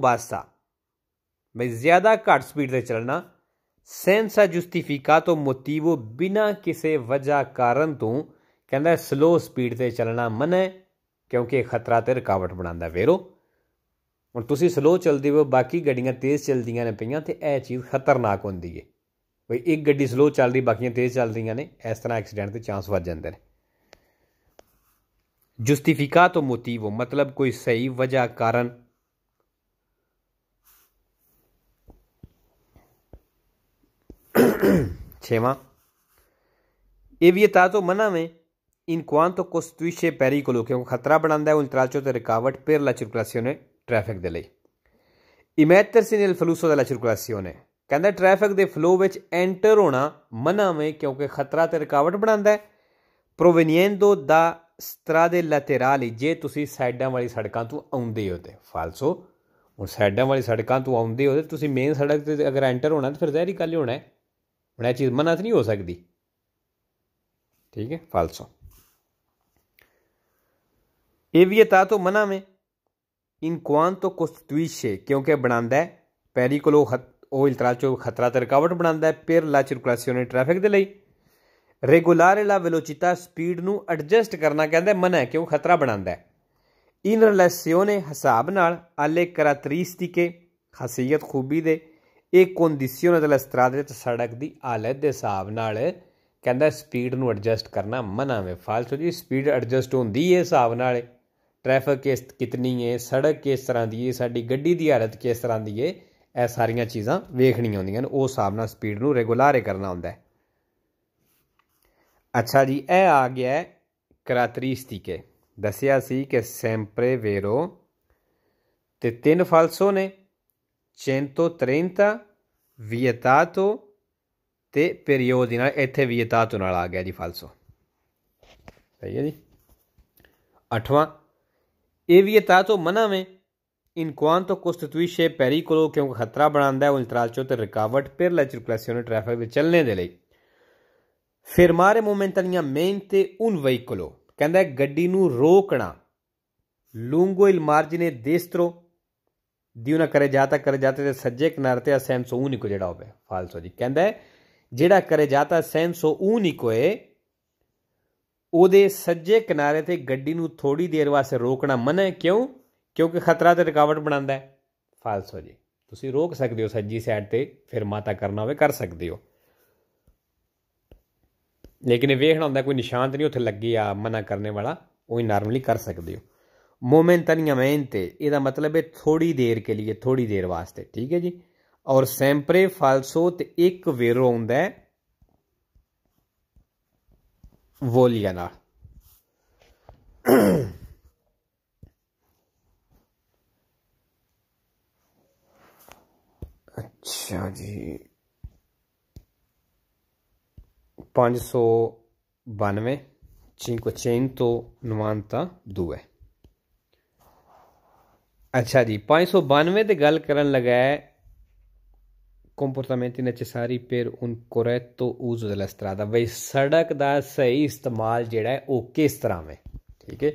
ਬਾਸਾ ਮੈਂ ਜ਼ਿਆਦਾ ਘੱਟ ਸਪੀਡ ਤੇ ਚੱਲਣਾ ਸੈਂਸਾ ਜੁਸਟੀਫਿਕਾਟੋ ਮੋਟੀਵੋ ਬਿਨਾ ਕਿਸੇ ਵਜ੍ਹਾ ਕਾਰਨ ਤੋਂ ਕਹਿੰਦਾ ਸਲੋ ਸਪੀਡ ਤੇ ਚੱਲਣਾ ਮਨੈ ਕਿਉਂਕਿ ਇਹ ਖਤਰਾ ਤੇ ਰੁਕਾਵਟ ਬਣਾਉਂਦਾ ਵੇਰੋ ਹੁਣ ਤੁਸੀਂ ਸਲੋ ਚੱਲਦੇ ਹੋ ਬਾਕੀ ਗੱਡੀਆਂ ਤੇਜ਼ ਚੱਲਦੀਆਂ ਨੇ ਪਈਆਂ ਤੇ ਇਹ ਚੀਜ਼ ਖਤਰਨਾਕ ਹੁੰਦੀ ਏ ਬਈ ਇੱਕ ਗੱਡੀ ਸਲੋ ਚੱਲ ਰਹੀ ਬਾਕੀਆਂ ਤੇਜ਼ ਚੱਲ ਰਹੀਆਂ ਨੇ ਇਸ ਤਰ੍ਹਾਂ ਐਕਸੀਡੈਂਟ ਦੇ ਚਾਂਸ ਵੱਧ ਜਾਂਦੇ ਨੇ ਜਸਟੀਫਿਕਾਟੋ ਮੋਟਿਵ ਮਤਲਬ ਕੋਈ ਸਹੀ ਵਜ੍ਹਾ ਕਾਰਨ ਛੇਵਾਂ ਇਹ ਵੀ ਤਾਂ ਤੋਂ ਮਨਾਵੇਂ in quanto costituisce pericolo che un khatra ਬਣਾਉਂਦਾ ਹੈ e un tralcio te ricavart per la circolazione traffic ਦੇ ਲਈ immettersi nel flusso della circolazione ਕਹਿੰਦਾ ਟ੍ਰੈਫਿਕ ਦੇ ਫਲੋ ਵਿੱਚ ਐਂਟਰ ਹੋਣਾ ਮਨਾਵੇਂ ਕਿਉਂਕਿ ਖਤਰਾ ਤੇ ਰੁਕਾਵਟ ਬਣਾਉਂਦਾ ਹੈ ਪ੍ਰੋਵੀਨੀਐਂਡੋ ਦਾ ਸਤਰਾ ਦੇ ਲੇਟਰਲੀ ਜੇ ਤੁਸੀਂ ਸਾਈਡਾਂ ਵਾਲੀ ਸੜਕਾਂ ਤੋਂ ਆਉਂਦੇ ਹੋ ਤੇ ਫਾਲਸੋ ਹੁਣ ਸਾਈਡਾਂ ਵਾਲੀ ਸੜਕਾਂ ਤੋਂ ਆਉਂਦੇ ਹੋ ਤੇ ਤੁਸੀਂ ਮੇਨ ਸੜਕ ਤੇ ਅਗਰ ਐਂਟਰ ਹੋਣਾ ਤਾਂ ਫਿਰ ਜ਼ਾਹਿਰੀ ਗੱਲ ਹੋਣਾ ਹੈ ਹੁਣ ਇਹ ਚੀਜ਼ ਮਨਾ ਨਹੀਂ ਹੋ ਸਕਦੀ ਠੀਕ ਹੈ ਫਾਲਸੋ Evietar ਤੋਂ ਮਨਾ ਵਿੱਚ ਇਨ ਕੁਆਂਤੋ ਕੋਸਟਿਟੂਇਸ਼ੇ ਕਿਉਂਕਿ ਬਣਾਉਂਦਾ ਹੈ ਪੈਰੀਕਲੋ ਉਹ ਇਲਤਰਾਜ ਖਤਰਾ ਤੇ ਰਕਾਵਟ ਬਣਾਉਂਦਾ ਹੈ ਪੇਰ ਲਾ ਸਰਕੂਲਾਸੀਓਨ ਟ੍ਰੈਫਿਕ ਦੇ ਲਈ ਰੈਗੂਲਰ ਲਾ ਵੈਲੋਚਿਤਾ ਸਪੀਡ ਨੂੰ ਐਡਜਸਟ ਕਰਨਾ ਕਹਿੰਦਾ ਮਨਾ ਹੈ ਕਿਉਂ ਖਤਰਾ ਬਣਾਉਂਦਾ ਹੈ ਇਨ ਰਿਲੇਸ਼ਨੇ ਹਿਸਾਬ ਨਾਲ ਆਲੇ ਕਰਾਤਰੀਸਟਿਕੇ ਖਾਸੀਅਤ ਖੂਬੀ ਦੇ ਇਹ ਕੰਡੀਸ਼ਨ ਦੇ ਲਸਤਰਾ ਦੇ ਸੜਕ ਦੀ ਹਾਲਤ ਦੇ ਹਿਸਾਬ ਨਾਲ ਕਹਿੰਦਾ ਸਪੀਡ ਨੂੰ ਐਡਜਸਟ ਕਰਨਾ ਮਨਾ ਫਾਲਸੋ ਜੀ ਸਪੀਡ ਐਡਜਸਟ ਹੁੰਦੀ ਹੈ ਹਿਸਾਬ ਨਾਲ ਟ੍ਰੈਫਿਕ ਕਿਸ ਕਿਤਨੀ ਹੈ ਸੜਕ ਕਿਸ ਤਰ੍ਹਾਂ ਦੀ ਹੈ ਸਾਡੀ ਗੱਡੀ ਦੀ ਹਾਲਤ ਕਿਸ ਤਰ੍ਹਾਂ ਦੀ ਹੈ ਇਹ ਸਾਰੀਆਂ ਚੀਜ਼ਾਂ ਵੇਖਣੀਆਂ ਹੁੰਦੀਆਂ ਨੇ ਉਸ ਹਿਸਾਬ ਨਾਲ ਸਪੀਡ ਨੂੰ ਰੈਗੂਲਰ ਕਰਨਾ ਹੁੰਦਾ ਹੈ ਅੱਛਾ ਜੀ ਇਹ ਆ ਗਿਆ ਹੈ ਕਰਾਤਰੀਸਟਿਕੇ ਦੱਸਿਆ ਸੀ ਕਿ ਸੈਂਪਰੇ ਵੇਰੋ ਤੇ ਤਿੰਨ ਫਲਸੋ ਨੇ 130 ਵਿਯਤਾਤੋ ਤੇ ਪੀਰੀਓਡੀ ਨਾਲ ਇੱਥੇ ਵਿਯਤਾਤੋ ਨਾਲ ਆ ਗਿਆ ਜੀ ਫਲਸੋ ਸਹੀ ਹੈ ਜੀ 8ਵਾਂ ਇਹ ਵੀ ਤਾਂ ਤੋਂ ਮਨਾਵੇਂ ਇਨ ਕੁਆਂਟੋ ਕੋਸਟੀਟਿਊਸ਼ੇ ਪੈਰੀਕੋਲੋ ਕਿਉਂਕਿ ਖਤਰਾ ਬਣਾਉਂਦਾ ਹੈ ਉਲਟਰਾਲ ਚੋ ਤੇ ਰਿਕਾਵਟ ਪਰ ਲੈ ਚਰਕੁਲੇਸ਼ਨ ਟ੍ਰੈਫਿਕ ਵਿੱਚ ਚੱਲਣੇ ਦੇ ਲਈ ਫਿਰ ਮਾਰੇ ਮੋਮੈਂਟਲੀਆਂ ਮੇਨ ਤੇ ਉਨ ਵਹੀਕਲੋ ਕਹਿੰਦਾ ਗੱਡੀ ਨੂੰ ਰੋਕਣਾ ਲੂੰਗੋਇਲ ਮਾਰਜਨੇ ਦੇਸਤਰੋ ਦਿਉਨਾ ਕਰੇ ਜਾਤਾ ਕਰੇ ਜਾਤੇ ਤੇ ਸੱਜੇ ਕਿਨਾਰੇ ਤੇ ਸੈਂਸੋ ਉਨੀ ਕੋ ਜਿਹੜਾ ਹੋਵੇ ਫਾਲਸੋ ਜੀ ਕਹਿੰਦਾ ਜਿਹੜਾ ਕਰੇ ਜਾਤਾ ਸੈਂਸੋ ਉਨੀ ਕੋ ਏ ਉਹਦੇ ਸੱਜੇ ਕਿਨਾਰੇ ਤੇ ਗੱਡੀ ਨੂੰ ਥੋੜੀ ਦੇਰ ਵਾਸਤੇ ਰੋਕਣਾ ਮਨ੍ਹਾ ਕਿਉਂ ਕਿਉਂਕਿ ਖਤਰਾ ਤੇ ਰੁਕਾਵਟ ਬਣਾਉਂਦਾ ਹੈ ਫਾਲਸ ਹੋ ਜੀ ਤੁਸੀਂ ਰੋਕ ਸਕਦੇ ਹੋ ਸੱਜੀ ਸਾਈਡ ਤੇ ਫਿਰ ਮਾਤਾ ਕਰਨਾ ਹੋਵੇ ਕਰ ਸਕਦੇ ਹੋ ਲੇਕਿਨ ਇਹ ਵੇਖਣਾ ਹੁੰਦਾ ਕੋਈ ਨਿਸ਼ਾਨ ਤੇ ਨਹੀਂ ਉੱਥੇ ਲੱਗੀ ਆ ਮਨਾ ਕਰਨੇ ਵਾਲਾ ਉਹ ਹੀ ਨਾਰਮਲੀ ਕਰ ਸਕਦੇ ਹੋ ਮੋਮੈਂਟਨ ਜਾਂ ਤੇ ਇਹਦਾ ਮਤਲਬ ਹੈ ਥੋੜੀ ਦੇਰ ਕੇ ਲਈ ਥੋੜੀ ਦੇਰ ਵਾਸਤੇ ਠੀਕ ਹੈ ਜੀ ਔਰ ਸੈਂਪਰੇ ਫਾਲਸੋ ਤੇ ਇੱਕ ਵੇਰੋ ਹੁੰਦਾ ਹੈ Voljena. ਅੱਛਾ ਜੀ 592 592 ਅੱਛਾ ਜੀ 592 ਤੇ ਗੱਲ ਕਰਨ ਲੱਗਾ ਹੈ comportamenti necessari per un corretto uso della strada ਬਈ ਸੜਕ ਦਾ ਸਹੀ ਇਸਤੇਮਾਲ ਜਿਹੜਾ ਹੈ ਉਹ ਕਿਸ ਤਰ੍ਹਾਂ ਵੇ ਠੀਕ ਹੈ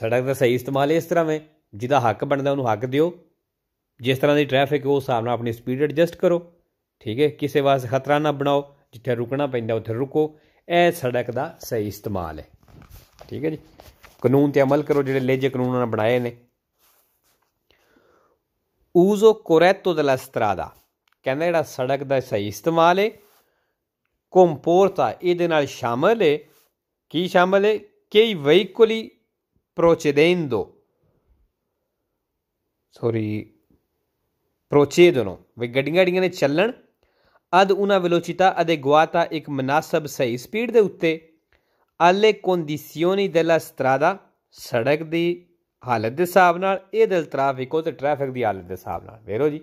ਸੜਕ ਦਾ ਸਹੀ ਇਸਤੇਮਾਲ ਇਸ ਤਰ੍ਹਾਂ ਵੇ ਜਿਹਦਾ ਹੱਕ ਬਣਦਾ ਉਹਨੂੰ ਹੱਕ ਦਿਓ ਜਿਸ ਤਰ੍ਹਾਂ ਦੀ ਟ੍ਰੈਫਿਕ ਉਹ ਹਿਸਾਬ ਨਾਲ ਆਪਣੀ ਸਪੀਡ ਐਡਜਸਟ ਕਰੋ ਠੀਕ ਹੈ ਕਿਸੇ ਵਾਸਤੇ ਖਤਰਾ ਨਾ ਬਣਾਓ ਜਿੱਥੇ ਰੁਕਣਾ ਪੈਂਦਾ ਉੱਥੇ ਰੁਕੋ ਇਹ ਸੜਕ ਦਾ ਸਹੀ ਇਸਤੇਮਾਲ ਹੈ ਠੀਕ ਹੈ ਜੀ ਕਾਨੂੰਨ ਤੇ ਅਮਲ ਕਰੋ ਜਿਹੜੇ ਲੇਜੇ ਕਾਨੂੰਨਾਂ ਉਹਨਾਂ ਨੇ ਬਣਾਏ ਨੇ uso corretto della strada ਕਹਿੰਦਾ ਜਿਹੜਾ ਸੜਕ ਦਾ ਸਹੀ ਇਸਤੇਮਾਲ ਹੈ ਕੰਪੋਰਤਾ ਇਹਦੇ ਨਾਲ ਸ਼ਾਮਲ ਹੈ ਕੀ ਸ਼ਾਮਲ ਹੈ ਕਈ ਵਹੀਕਲੀ ਪ੍ਰੋਚੇਦੇਂਦੋ ਸੌਰੀ ਪ੍ਰੋਚੇਦਨੋ ਵੀ ਗੱਡੀਆਂ ਗੱਡੀਆਂ ਨੇ ਚੱਲਣ ਅਦ ਉਹਨਾਂ ਵਿਲੋਚਿਤਾ ਅਦੇ ਗਵਾਤਾ ਇੱਕ ਮناسب ਸਹੀ ਸਪੀਡ ਦੇ ਉੱਤੇ ਆਲੇ ਦੇ ਲਾ ਸਟਰਾਦਾ ਸੜਕ ਦੀ ਹਾਲਤ ਦੇ ਹਿਸਾਬ ਨਾਲ ਇਹ ਦਿਲ ਟ੍ਰੈਫਿਕ ਉਹ ਤੇ ਟ੍ਰੈਫਿਕ ਦੀ ਹਾਲਤ ਦੇ ਹਿਸਾਬ ਨਾਲ ਵੇਰੋ ਜੀ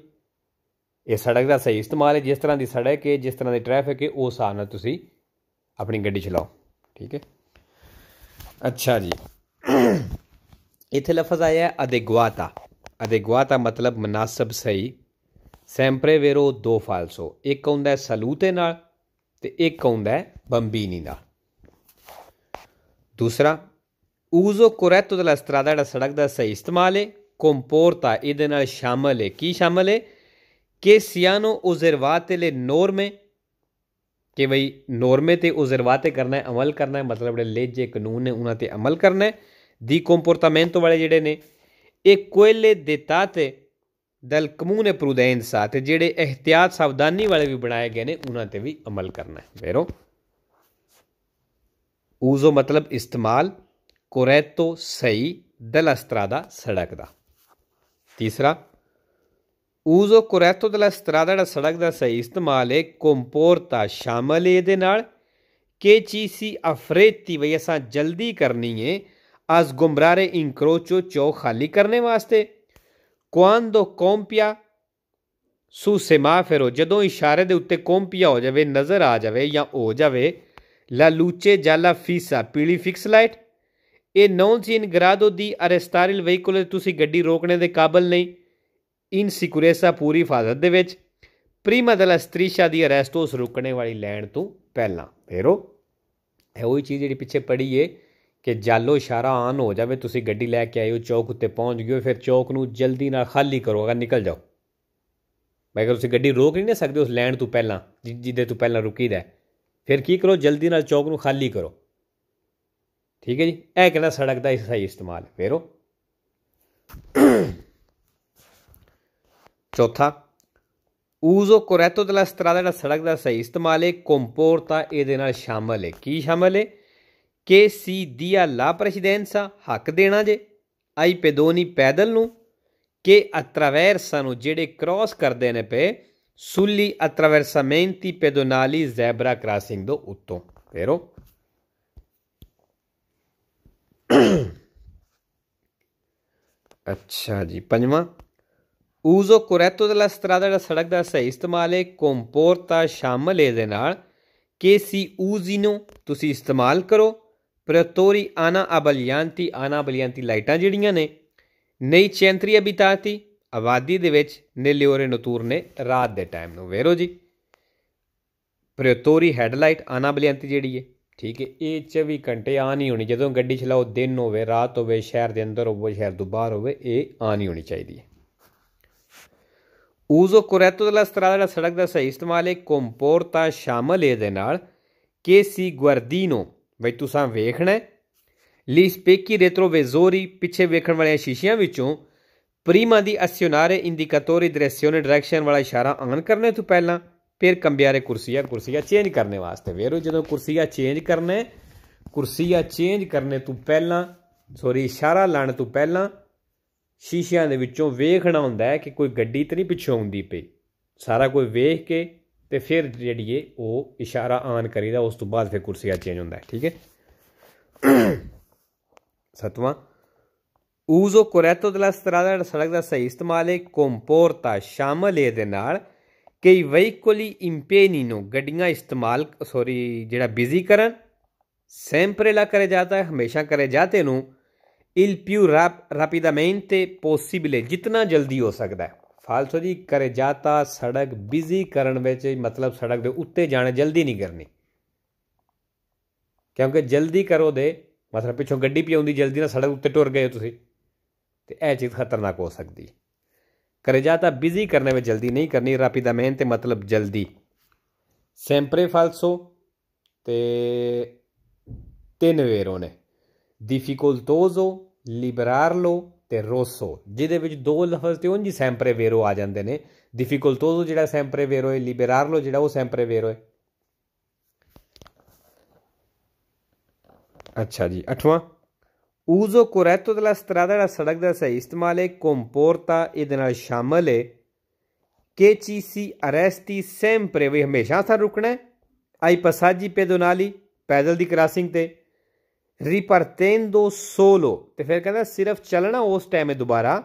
ਇਹ ਸੜਕ ਦਾ ਸਹੀ ਇਸਤੇਮਾਲ ਹੈ ਜਿਸ ਤਰ੍ਹਾਂ ਦੀ ਸੜਕ ਹੈ ਜਿਸ ਤਰ੍ਹਾਂ ਦੀ ਟ੍ਰੈਫਿਕ ਹੈ ਉਸ ਹਿਸਾਬ ਨਾਲ ਤੁਸੀਂ ਆਪਣੀ ਗੱਡੀ ਚਲਾਓ ਠੀਕ ਹੈ ਅੱਛਾ ਜੀ ਇੱਥੇ ਲਫ਼ਜ਼ ਆਇਆ ਹੈ ਅਦੇਗਵਾਤਾ ਅਦੇਗਵਾਤਾ ਮਤਲਬ ਮناسب ਸਹੀ ਸੈਂਪਰੇ ਵੇਰੋ ਦੋ ਫਾਲਸੋ ਇੱਕ ਹੁੰਦਾ ਸਲੂਤੇ ਨਾਲ ਤੇ ਇੱਕ ਹੁੰਦਾ ਬੰਬੀਨੀ ਨਾਲ ਦੂਸਰਾ ਉਜ਼ੋ ਕੋਰੈਟੋ ਦਲਾ ਅਸਤਰਾਦਾ ਦਾ ਸੜਕ ਦਾ ਸਹੀ ਇਸਤੇਮਾਲ ਹੈ ਕੰਪੋਰਤਾ ਇਹਦੇ ਨਾਲ ਸ਼ਾਮਲ ਹੈ ਕੀ ਸ਼ਾਮਲ ਹੈ ਸਿਆਨੋ ਉਜ਼ਰਵਾਤੇ ਲੈ ਨੋਰਮੇ ਕਿ ਭਈ ਨੋਰਮੇ ਤੇ ਉਜ਼ਰਵਾਤੇ ਕਰਨਾ ਹੈ ਅਮਲ ਕਰਨਾ ਹੈ ਮਤਲਬ ਲੈ ਜੇ ਕਾਨੂੰਨ ਨੇ ਉਹਨਾਂ ਤੇ ਅਮਲ ਕਰਨਾ ਹੈ ਦੀ ਕੰਪੋਰਟਮੈਂਟ ਵਾਲੇ ਜਿਹੜੇ ਨੇ ਇਹ ਕੋਇਲੇ ਦੇ ਤੇ ਦਲ ਕਮੂਨ ਪ੍ਰੂਦੈਨ ਸਾਥ ਜਿਹੜੇ ਇhtiyat ਸਾਵਧਾਨੀ ਵਾਲੇ ਵੀ ਬਣਾਏ ਗਏ ਨੇ ਉਹਨਾਂ ਤੇ ਵੀ ਅਮਲ ਕਰਨਾ ਹੈ ਵੇਰੋ ਉਜ਼ੋ ਮਤਲਬ ਇਸਤੇਮਾਲ ਕੋਰੇਤੋ ਸਹੀ ਦਲ ਅਸਤਰਾ ਦਾ ਸੜਕ ਦਾ ਤੀਸਰਾ ਉਜ਼ੋ ਕੁਰੈਤੋ ਦਲਾ ਸਤਰਾ ਦਾ ਸੜਕ ਦਾ ਸਹੀ ਇਸਤੇਮਾਲ ਹੈ ਕੋਮਪੋਰਤਾ ਸ਼ਾਮਲ ਹੈ ਇਹਦੇ ਨਾਲ ਕੇ ਚੀਸੀ ਅਫਰੇਤੀ ਬਈ ਅਸਾਂ ਜਲਦੀ ਕਰਨੀ ਹੈ ਅਸ ਗੁਮਰਾਰੇ ਇਨਕਰੋਚੋ ਚੋ ਖਾਲੀ ਕਰਨੇ ਵਾਸਤੇ ਕੁਆਂਦੋ ਕੋਂਪਿਆ ਸੂ ਸਮਾ ਫੇਰੋ ਜਦੋਂ ਇਸ਼ਾਰੇ ਦੇ ਉੱਤੇ ਕੋਂਪਿਆ ਹੋ ਜਾਵੇ ਨਜ਼ਰ ਆ ਜਾਵੇ ਜਾਂ ਹੋ ਜਾਵੇ ਲਾ ਲੂਚੇ ਜਾਲਾ ਫੀਸਾ ਪੀਲੀ ਫਿਕਸ ਲਾਈਟ ਇਹ ਨੌਨ ਸੀਨ ਗਰਾਦੋ ਦੀ ਅਰੈਸਟਾਰਿਲ ਵਹੀਕਲ ਤੁਸੀਂ ਗੱਡੀ ਰੋਕਣੇ ਦੇ ਕਾਬਲ ਨਹੀਂ ਇਨ ਸਿਕੁਰੇਸਾ ਪੂਰੀ ਫਾਜ਼ਤ ਦੇ ਵਿੱਚ ਪ੍ਰੀਮਾ ਦਲਾ ਸਤ੍ਰੀਸ਼ਾ ਦੀ ਅਰੈਸਟ ਉਸ ਰੁਕਣੇ ਵਾਲੀ ਲੈਣ ਤੋਂ ਪਹਿਲਾਂ ਫੇਰੋ ਇਹ ਉਹੀ ਚੀਜ਼ ਜਿਹੜੀ ਪਿੱਛੇ ਪੜੀ ਏ ਕਿ ਜਾਲੋ ਇਸ਼ਾਰਾ ਆਨ ਹੋ ਜਾਵੇ ਤੁਸੀਂ ਗੱਡੀ ਲੈ ਕੇ ਆਇਓ ਚੌਕ ਉੱਤੇ ਪਹੁੰਚ ਗਿਓ ਫਿਰ ਚੌਕ ਨੂੰ ਜਲਦੀ ਨਾਲ ਖਾਲੀ ਕਰੋ ਅਗਰ ਨਿਕਲ ਜਾਓ ਮੈਂ ਕਿਹਾ ਤੁਸੀਂ ਗੱਡੀ ਰੋਕ ਨਹੀਂ ਸਕਦੇ ਉਸ ਲੈਣ ਤੋਂ ਪਹਿਲਾਂ ਜਿੱਦੇ ਤੋਂ ਪਹਿਲਾਂ ਰੁਕੀਦਾ ਫਿਰ ਕੀ ਕਰੋ ਜਲਦੀ ਨਾਲ ਚੌਕ ਨੂੰ ਖਾਲੀ ਕਰੋ ਠੀਕ ਹੈ ਜੀ ਇਹ ਕਹਿੰਦਾ ਸੜਕ ਦਾ ਸਹੀ ਇਸਤੇਮਾਲ ਫੇਰੋ ਚੌਥਾ ਉਜ਼ੋ ਕੋਰੈਤੋ ਦਲਾ ਸਤਰਾ ਦਾ ਸੜਕ ਦਾ ਸਹੀ ਇਸਤੇਮਾਲ ਹੈ ਕੰਪੋਰ ਤਾਂ ਇਹਦੇ ਨਾਲ ਸ਼ਾਮਲ ਹੈ ਕੀ ਸ਼ਾਮਲ ਹੈ ਕੇ ਸੀ ਦੀਆ ਲਾ ਪ੍ਰੈਸੀਡੈਂਸਾ ਹੱਕ ਦੇਣਾ ਜੇ ਆਈ ਦੋਨੀ ਪੈਦਲ ਨੂੰ ਕੇ ਅਤਰਾਵੈਰਸਾ ਨੂੰ ਜਿਹੜੇ ਕ੍ਰਾਸ ਕਰਦੇ ਨੇ ਪੇ ਸੁੱਲੀ ਅਤਰਾਵੈਰਸਾ ਮੈਂਤੀ ਪੈਦੋਨਾਲੀ ਜ਼ੈਬਰਾ ਕ੍ਰਾਸਿੰਗ ਦੋ ਉੱਤੋਂ ਫੇਰੋ ਅੱਛਾ ਜੀ ਪੰਜਵਾਂ ਉਜ਼ੋ ਕੋਰੈਤੋ ਦੇ ਲਸਤਰਾ ਦਾ ਸੜਕ ਦਾ ਸਹੀ ਇਸਤੇਮਾਲ ਹੈ ਕੋਮਪੋਰਤਾ ਸ਼ਾਮਲ ਹੈ ਦੇ ਨਾਲ ਕੇਸੀ ਉਜ਼ੀਨੋ ਤੁਸੀਂ ਇਸਤੇਮਾਲ ਕਰੋ ਪ੍ਰਤੋਰੀ ਆਨਾ ਅਬਲਿਆਂਤੀ ਆਨਾ ਅਬਲਿਆਂਤੀ ਲਾਈਟਾਂ ਜਿਹੜੀਆਂ ਨੇ ਨਈ ਚੈਂਤਰੀਆ ਬਿਤਾਤੀ ਆਬਾਦੀ ਦੇ ਵਿੱਚ ਨੇਲਿਓਰੇ ਨਤੂਰ ਨੇ ਰਾਤ ਦੇ ਟਾਈਮ ਨੂੰ ਵੇਰੋ ਜੀ ਪ੍ਰਤੋਰੀ ਹੈਡਲਾਈਟ ਆਨਾ ਬਲਿਆਂਤੀ ਜਿਹੜੀ ਹੈ ਠੀਕ ਹੈ ਇਹ 24 ਘੰਟੇ ਆ ਨਹੀਂ ਹੋਣੀ ਜਦੋਂ ਗੱਡੀ ਚਲਾਓ ਦਿਨ ਹੋਵੇ ਰਾਤ ਹੋਵੇ ਸ਼ਹਿਰ ਦੇ ਅੰਦਰ ਹੋਵੇ ਸ਼ਹਿਰ ਤੋਂ ਬਾਹਰ ਹੋਵੇ ਇਹ ਆ ਨਹੀਂ ਹੋਣੀ ਚਾਹੀਦੀ ਹੈ ਉਜ਼ੋ ਕੁਰੈਤੁਲ ਅਸਤਰਾ ਜਿਹੜਾ ਸੜਕ ਦਾ ਸਹੀ ਇਸਤੇਮਾਲ ਹੈ ਕੰਪੋਰਤਾ ਤਾਂ ਸ਼ਾਮਲ ਇਹਦੇ ਨਾਲ ਕੇਸੀ ਗਵਰਦੀਨੋ ਬਈ ਤੁਸੀਂ ਵੇਖਣਾ ਲੀ ਸਪੇਕੀ ਰੇਟਰੋ ਵੇਜ਼ੋਰੀ ਪਿੱਛੇ ਵੇਖਣ ਵਾਲੀਆਂ ਸ਼ੀਸ਼ੀਆਂ ਵਿੱਚੋਂ ਪ੍ਰੀਮਾ ਦੀ ਅਸਿਓਨਾਰੇ ਇੰਡੀਕੇਟੋਰੀ ਡਾਇਰੈਕਸ਼ਨ ਡਾਇਰੈਕਸ਼ਨ ਵਾਲਾ ਇਸ਼ਾਰਾ ਆਨ ਕਰਨੇ ਤੋਂ ਪਹਿਲਾਂ ਫਿਰ ਕੰਬਿਆਰੇ ਕੁਰਸੀਆ ਕੁਰਸੀਆ ਚੇਂਜ ਕਰਨੇ ਵਾਸਤੇ ਵੇਰੋ ਜਦੋਂ ਕੁਰਸੀਆ ਚੇਂਜ ਕਰਨੇ ਕੁਰਸੀਆ ਚੇਂਜ ਕਰਨੇ ਤੋਂ ਪਹਿਲਾਂ ਸੋਰੀ ਇਸ਼ਾਰਾ ਲਾਣ ਤੋਂ ਪਹਿਲਾਂ ਸ਼ੀਸ਼ਿਆਂ ਦੇ ਵਿੱਚੋਂ ਵੇਖਣਾ ਹੁੰਦਾ ਹੈ ਕਿ ਕੋਈ ਗੱਡੀ ਤੇ ਨਹੀਂ ਪਿੱਛੋਂ ਆਉਂਦੀ ਪਈ ਸਾਰਾ ਕੋਈ ਵੇਖ ਕੇ ਤੇ ਫਿਰ ਜਿਹੜੀ ਉਹ ਇਸ਼ਾਰਾ ਆਨ ਕਰੀਦਾ ਉਸ ਤੋਂ ਬਾਅਦ ਫਿਰ ਕੁਰਸੀਆ ਚੇਂਜ ਹੁੰਦਾ ਹੈ ਠੀਕ ਹੈ ਸਤਵਾਂ ਉਜ਼ੋ ਕੋਰੈਤੋ ਸਟਰਾਡਾ ਸਤਰਾਦਾ ਸੜਕ ਦਾ ਸਹੀ ਇਸਤੇਮਾਲ ਹੈ ਕੰਪੋਰਤਾ ਸ਼ਾਮਲ ਹੈ ਦੇ ਨਾਲ ਕਈ ਵਹੀਕਲੀ ਇੰਪੇਨੀਨੋ ਗੱਡੀਆਂ ਇਸਤੇਮਾਲ ਸੌਰੀ ਜਿਹੜਾ ਬਿਜ਼ੀ ਕਰਨ ਸੈਂਪਰੇਲਾ ਕਰੇ ਜਾਂਦਾ ਹੈ ਹਮੇਸ਼ਾ ਕਰੇ ਜਾਂਦੇ ਨੂੰ ਇਲ ਪਿਉ ਰਾਪ ਰਾਪਿਦਾਮੈਂਟੇ possibile ਜਿੰਨਾ ਜਲਦੀ ਹੋ ਸਕਦਾ ਹੈ ਫਾਲਸੋ ਜੀ ਕਰੇ ਜਾਤਾ ਸੜਕ ਬਿਜ਼ੀ ਕਰਨ ਵਿੱਚ ਮਤਲਬ ਸੜਕ ਦੇ ਉੱਤੇ ਜਾਣਾ ਜਲਦੀ ਨਹੀਂ ਕਰਨੀ ਕਿਉਂਕਿ ਜਲਦੀ ਕਰੋ ਦੇ ਮਤਲਬ ਪਿੱਛੋਂ ਗੱਡੀ ਪਿਆਉਂਦੀ ਜਲਦੀ ਨਾਲ ਸੜਕ ਉੱਤੇ ਟੁਰ ਗਏ ਤੁਸੀਂ ਤੇ ਇਹ ਚੀਜ਼ ਖਤਰਨਾਕ ਹੋ ਸਕਦੀ ਕਰੇ ਜਾਤਾ ਬਿਜ਼ੀ ਕਰਨੇ ਵਿੱਚ ਜਲਦੀ ਨਹੀਂ ਕਰਨੀ ਰਾਪਿਦਾਮੈਂਟੇ ਮਤਲਬ ਜਲਦੀ ਸੈਂਪਰੇ ਫਾਲਸੋ ਤੇ ਤਿੰਨ ਵੇਰੋਂ ਨੇ ਡਿਫਿਕਲਟੋਜ਼ੋ ਲਿਬਰਾਰਲੋ ਤੇ ਰੋਸੋ ਜਿਹਦੇ ਵਿੱਚ ਦੋ ਲਫ਼ਜ਼ ਤੇ ਉਂਝ ਸੈਂਪਰੇ ਵੇਰੋ ਆ ਜਾਂਦੇ ਨੇ ਡਿਫਿਕਲਟੋਜ਼ੋ ਜਿਹੜਾ ਸੈਂਪਰੇ ਵੇਰੋ ਹੈ ਲਿਬਰਾਰਲੋ ਜਿਹੜਾ ਉਹ ਸੈਂਪਰੇ ਵੇਰੋ ਹੈ ਅੱਛਾ ਜੀ 8ਵਾਂ ਉਜ਼ੋ ਕੋਰੈਟੋ ਦਲਾ ਸਤਰਾਦਾ ਦਾ ਸੜਕ ਦਾ ਸਹੀ ਇਸਤੇਮਾਲ ਹੈ ਕੰਪੋਰਤਾ ਇਹਦੇ ਨਾਲ ਸ਼ਾਮਲ ਹੈ ਕਿ ਚੀਸੀ ਅਰੈਸਤੀ ਸੈਂਪਰੇ ਵੀ ਹਮੇਸ਼ਾ ਸਾ ਰੁਕਣਾ ਹੈ ਆਈ ਪਸਾਜੀ ਪੇਦੋਨਾਲੀ ਪੈਦਲ ਦੀ ਕ੍ਰਾਸਿੰਗ ਤੇ ਰਿਪਰਤੇਂਦੋ ਸੋਲੋ ਤੇ ਫਿਰ ਕਹਿੰਦਾ ਸਿਰਫ ਚੱਲਣਾ ਉਸ ਟਾਈਮ ਹੈ ਦੁਬਾਰਾ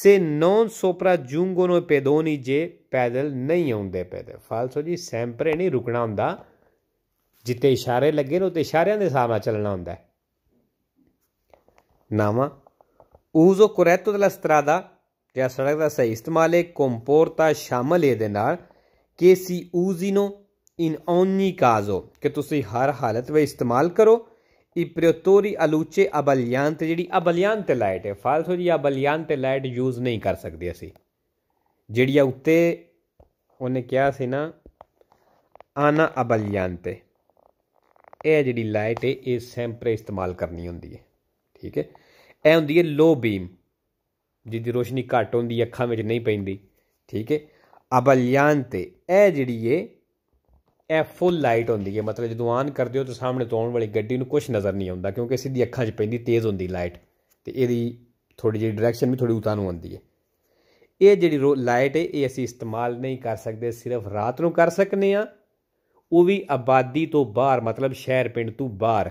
ਸੇ ਨੋਨ ਸੋਪਰਾ ਜੂੰਗੋ ਨੋ ਪੈਦੋਨੀ ਜੇ ਪੈਦਲ ਨਹੀਂ ਆਉਂਦੇ ਪੈਦਲ ਫਾਲਸੋ ਜੀ ਸੈਂਪਰੇ ਨਹੀਂ ਰੁਕਣਾ ਹੁੰਦਾ ਜਿੱਤੇ ਇਸ਼ਾਰੇ ਲੱਗੇ ਨੇ ਉਤੇ ਇਸ਼ਾਰਿਆਂ ਦੇ ਸਾਹਮਣੇ ਚੱਲਣਾ ਹੁੰਦਾ ਹੈ ਨਾਮਾ ਉਜ਼ੋ ਕੋਰੈਤੋ ਦਲਾ ਸਤਰਾਦਾ ਜਾਂ ਸੜਕ ਦਾ ਸਹੀ ਇਸਤੇਮਾਲ ਹੈ ਕੰਪੋਰਤਾ ਸ਼ਾਮਲ ਇਹ ਦੇ ਨਾਲ ਕੇਸੀ ਉਜ਼ੀਨੋ ਇਨ ਓਨੀ ਕਾਜ਼ੋ ਕਿ ਤੁਸੀਂ ਹਰ ਹਾਲਤ ਵਿੱਚ ਇਸਤੇਮਾਲ ਕਰੋ i ਪ੍ਰਯੋਤੋਰੀ ਅਲੂਚੇ ਅਬਲਿਆਂਤ ਜਿਹੜੀ ਅਬਲਿਆਂਤ ਲਾਈਟ ਹੈ ਫਾਲਸ ਹੋ ਜੀ ਅਬਲਿਆਂਤ ਲਾਈਟ ਯੂਜ਼ ਨਹੀਂ ਕਰ ਸਕਦੇ ਅਸੀਂ ਜਿਹੜੀ ਆ ਉੱਤੇ ਉਹਨੇ ਕਿਹਾ ਸੀ ਨਾ ਆਨਾ ਅਬਲਿਆਂਤ ਇਹ ਜਿਹੜੀ ਲਾਈਟ ਹੈ ਇਹ ਸੈਂਪਰੇ ਇਸਤੇਮਾਲ ਕਰਨੀ ਹੁੰਦੀ ਹੈ ਠੀਕ ਹੈ ਇਹ ਹੁੰਦੀ ਹੈ ਲੋ ਬੀਮ ਜਿਹਦੀ ਰੋਸ਼ਨੀ ਘੱਟ ਹੁੰਦੀ ਅੱਖਾਂ ਵਿੱਚ ਨਹੀਂ ਪੈਂਦੀ ਠੀਕ ਹੈ ਅਬਲਿਆਂਤ ਇਹ ਜਿਹੜੀ ਹੈ ਇਹ ਫੁੱਲ ਲਾਈਟ ਹੁੰਦੀ ਹੈ ਮਤਲਬ ਜਦੋਂ ਆਨ ਕਰਦੇ ਹੋ ਤਾਂ ਸਾਹਮਣੇ ਤੋਂ ਆਉਣ ਵਾਲੀ ਗੱਡੀ ਨੂੰ ਕੁਝ ਨਜ਼ਰ ਨਹੀਂ ਆਉਂਦਾ ਕਿਉਂਕਿ ਸਿੱਧੀ ਅੱਖਾਂ 'ਚ ਪੈਂਦੀ ਤੇਜ਼ ਹੁੰਦੀ ਲਾਈਟ ਤੇ ਇਹਦੀ ਥੋੜੀ ਜਿਹੀ ਡਾਇਰੈਕਸ਼ਨ ਵੀ ਥੋੜੀ ਉਤਾਂ ਨੂੰ ਆਉਂਦੀ ਹੈ ਇਹ ਜਿਹੜੀ ਲਾਈਟ ਹੈ ਇਹ ਅਸੀਂ ਇਸਤੇਮਾਲ ਨਹੀਂ ਕਰ ਸਕਦੇ ਸਿਰਫ ਰਾਤ ਨੂੰ ਕਰ ਸਕਨੇ ਆ ਉਹ ਵੀ ਆਬਾਦੀ ਤੋਂ ਬਾਹਰ ਮਤਲਬ ਸ਼ਹਿਰ ਪਿੰਡ ਤੋਂ ਬਾਹਰ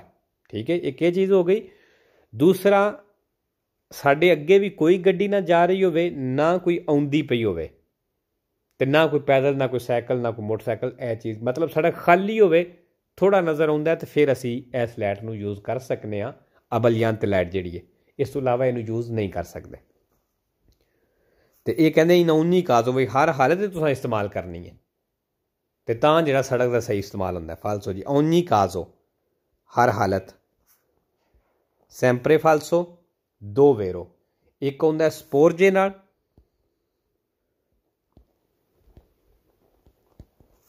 ਠੀਕ ਹੈ ਇੱਕ ਇਹ ਚੀਜ਼ ਹੋ ਗਈ ਦੂਸਰਾ ਸਾਡੇ ਅੱਗੇ ਵੀ ਕੋਈ ਗੱਡੀ ਨਾ ਜਾ ਰਹੀ ਹੋਵੇ ਨਾ ਕੋਈ ਆਉਂਦੀ ਪਈ ਹੋਵੇ ਤੇ ਨਾ ਕੋਈ ਪੈਦਲ ਨਾ ਕੋਈ ਸਾਈਕਲ ਨਾ ਕੋਈ ਮੋਟਰਸਾਈਕਲ ਇਹ ਚੀਜ਼ ਮਤਲਬ ਸੜਕ ਖਾਲੀ ਹੋਵੇ ਥੋੜਾ ਨਜ਼ਰ ਆਉਂਦਾ ਤੇ ਫਿਰ ਅਸੀਂ ਇਸ ਲਾਈਟ ਨੂੰ ਯੂਜ਼ ਕਰ ਸਕਨੇ ਆ ਅਬਲਯੰਤ ਲਾਈਟ ਜਿਹੜੀ ਹੈ ਇਸ ਤੋਂ ਇਲਾਵਾ ਇਹਨੂੰ ਯੂਜ਼ ਨਹੀਂ ਕਰ ਸਕਦੇ ਤੇ ਇਹ ਕਹਿੰਦੇ ਇਹ ਨੌਨੀ ਕਾਜ਼ ਹੋਵੇ ਹਰ ਹਾਲਤ ਵਿੱਚ ਤੁਸੀਂ ਇਸਤੇਮਾਲ ਕਰਨੀ ਹੈ ਤੇ ਤਾਂ ਜਿਹੜਾ ਸੜਕ ਦਾ ਸਹੀ ਇਸਤੇਮਾਲ ਹੁੰਦਾ ਫਾਲਸੋ ਜੀ ਔਨੀ ਕਾਜ਼ੋ ਹਰ ਹਾਲਤ ਸੈਂਪਰੇ ਫਾਲਸੋ ਦੋ ਵੇਰੋ ਇੱਕ ਹੁੰਦਾ ਸਪੋਰਜੇ ਨਾਲ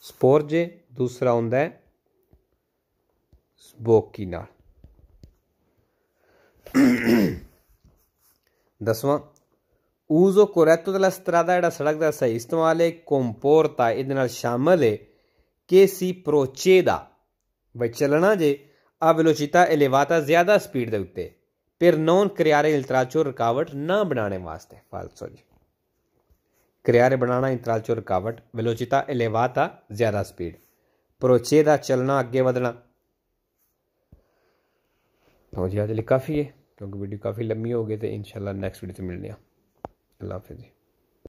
ਸਪੋਰਜੇ ਦੂਸਰਾ ਹੁੰਦਾ ਹੈ ਸਬੋਕੀ ਨਾਲ ਦਸਵਾਂ ਊਜ਼ੋ ਕੋਰੈਟੋ ਦਾ ਸਤਰਾ ਦਾ ਜਿਹੜਾ ਸੜਕ ਦਾ ਸਹੀ ਇਸਤੇਮਾਲ ਹੈ ਕੰਪੋਰਤਾ ਇਹਦੇ ਨਾਲ ਸ਼ਾਮਲ ਹੈ ਕੇਸੀ ਪ੍ਰੋਚੇ ਦਾ ਬਈ ਚਲਣਾ ਜੇ ਆ ਵੈਲੋਸਿਟਾ ਐਲੇਵਾਤਾ ਜ਼ਿਆਦਾ ਸਪੀਡ ਦੇ ਉੱਤੇ ਪਰ ਨੌਨ ਕਰਿਆਰੇ ਇਲਤਰਾਚੋ ਰੁਕਾਵਟ ਨਾ ਬਣਾਉਣੇ ਵਾਸਤੇ ਫਾਲਸੋ ਜੀ क्रियारे बनाना अंतराल चो रुकावट वेलोचिता એ લેવાતા ज़्यादा स्पीड प्रोचेदा चलना आगे बढ़ना तो जी आज लिए काफ़ी है क्योंकि वीडियो काफ़ी लंबी हो गई तो इंशाल्लाह नेक्स्ट वीडियो से मिलने अल्लाह हाफिज़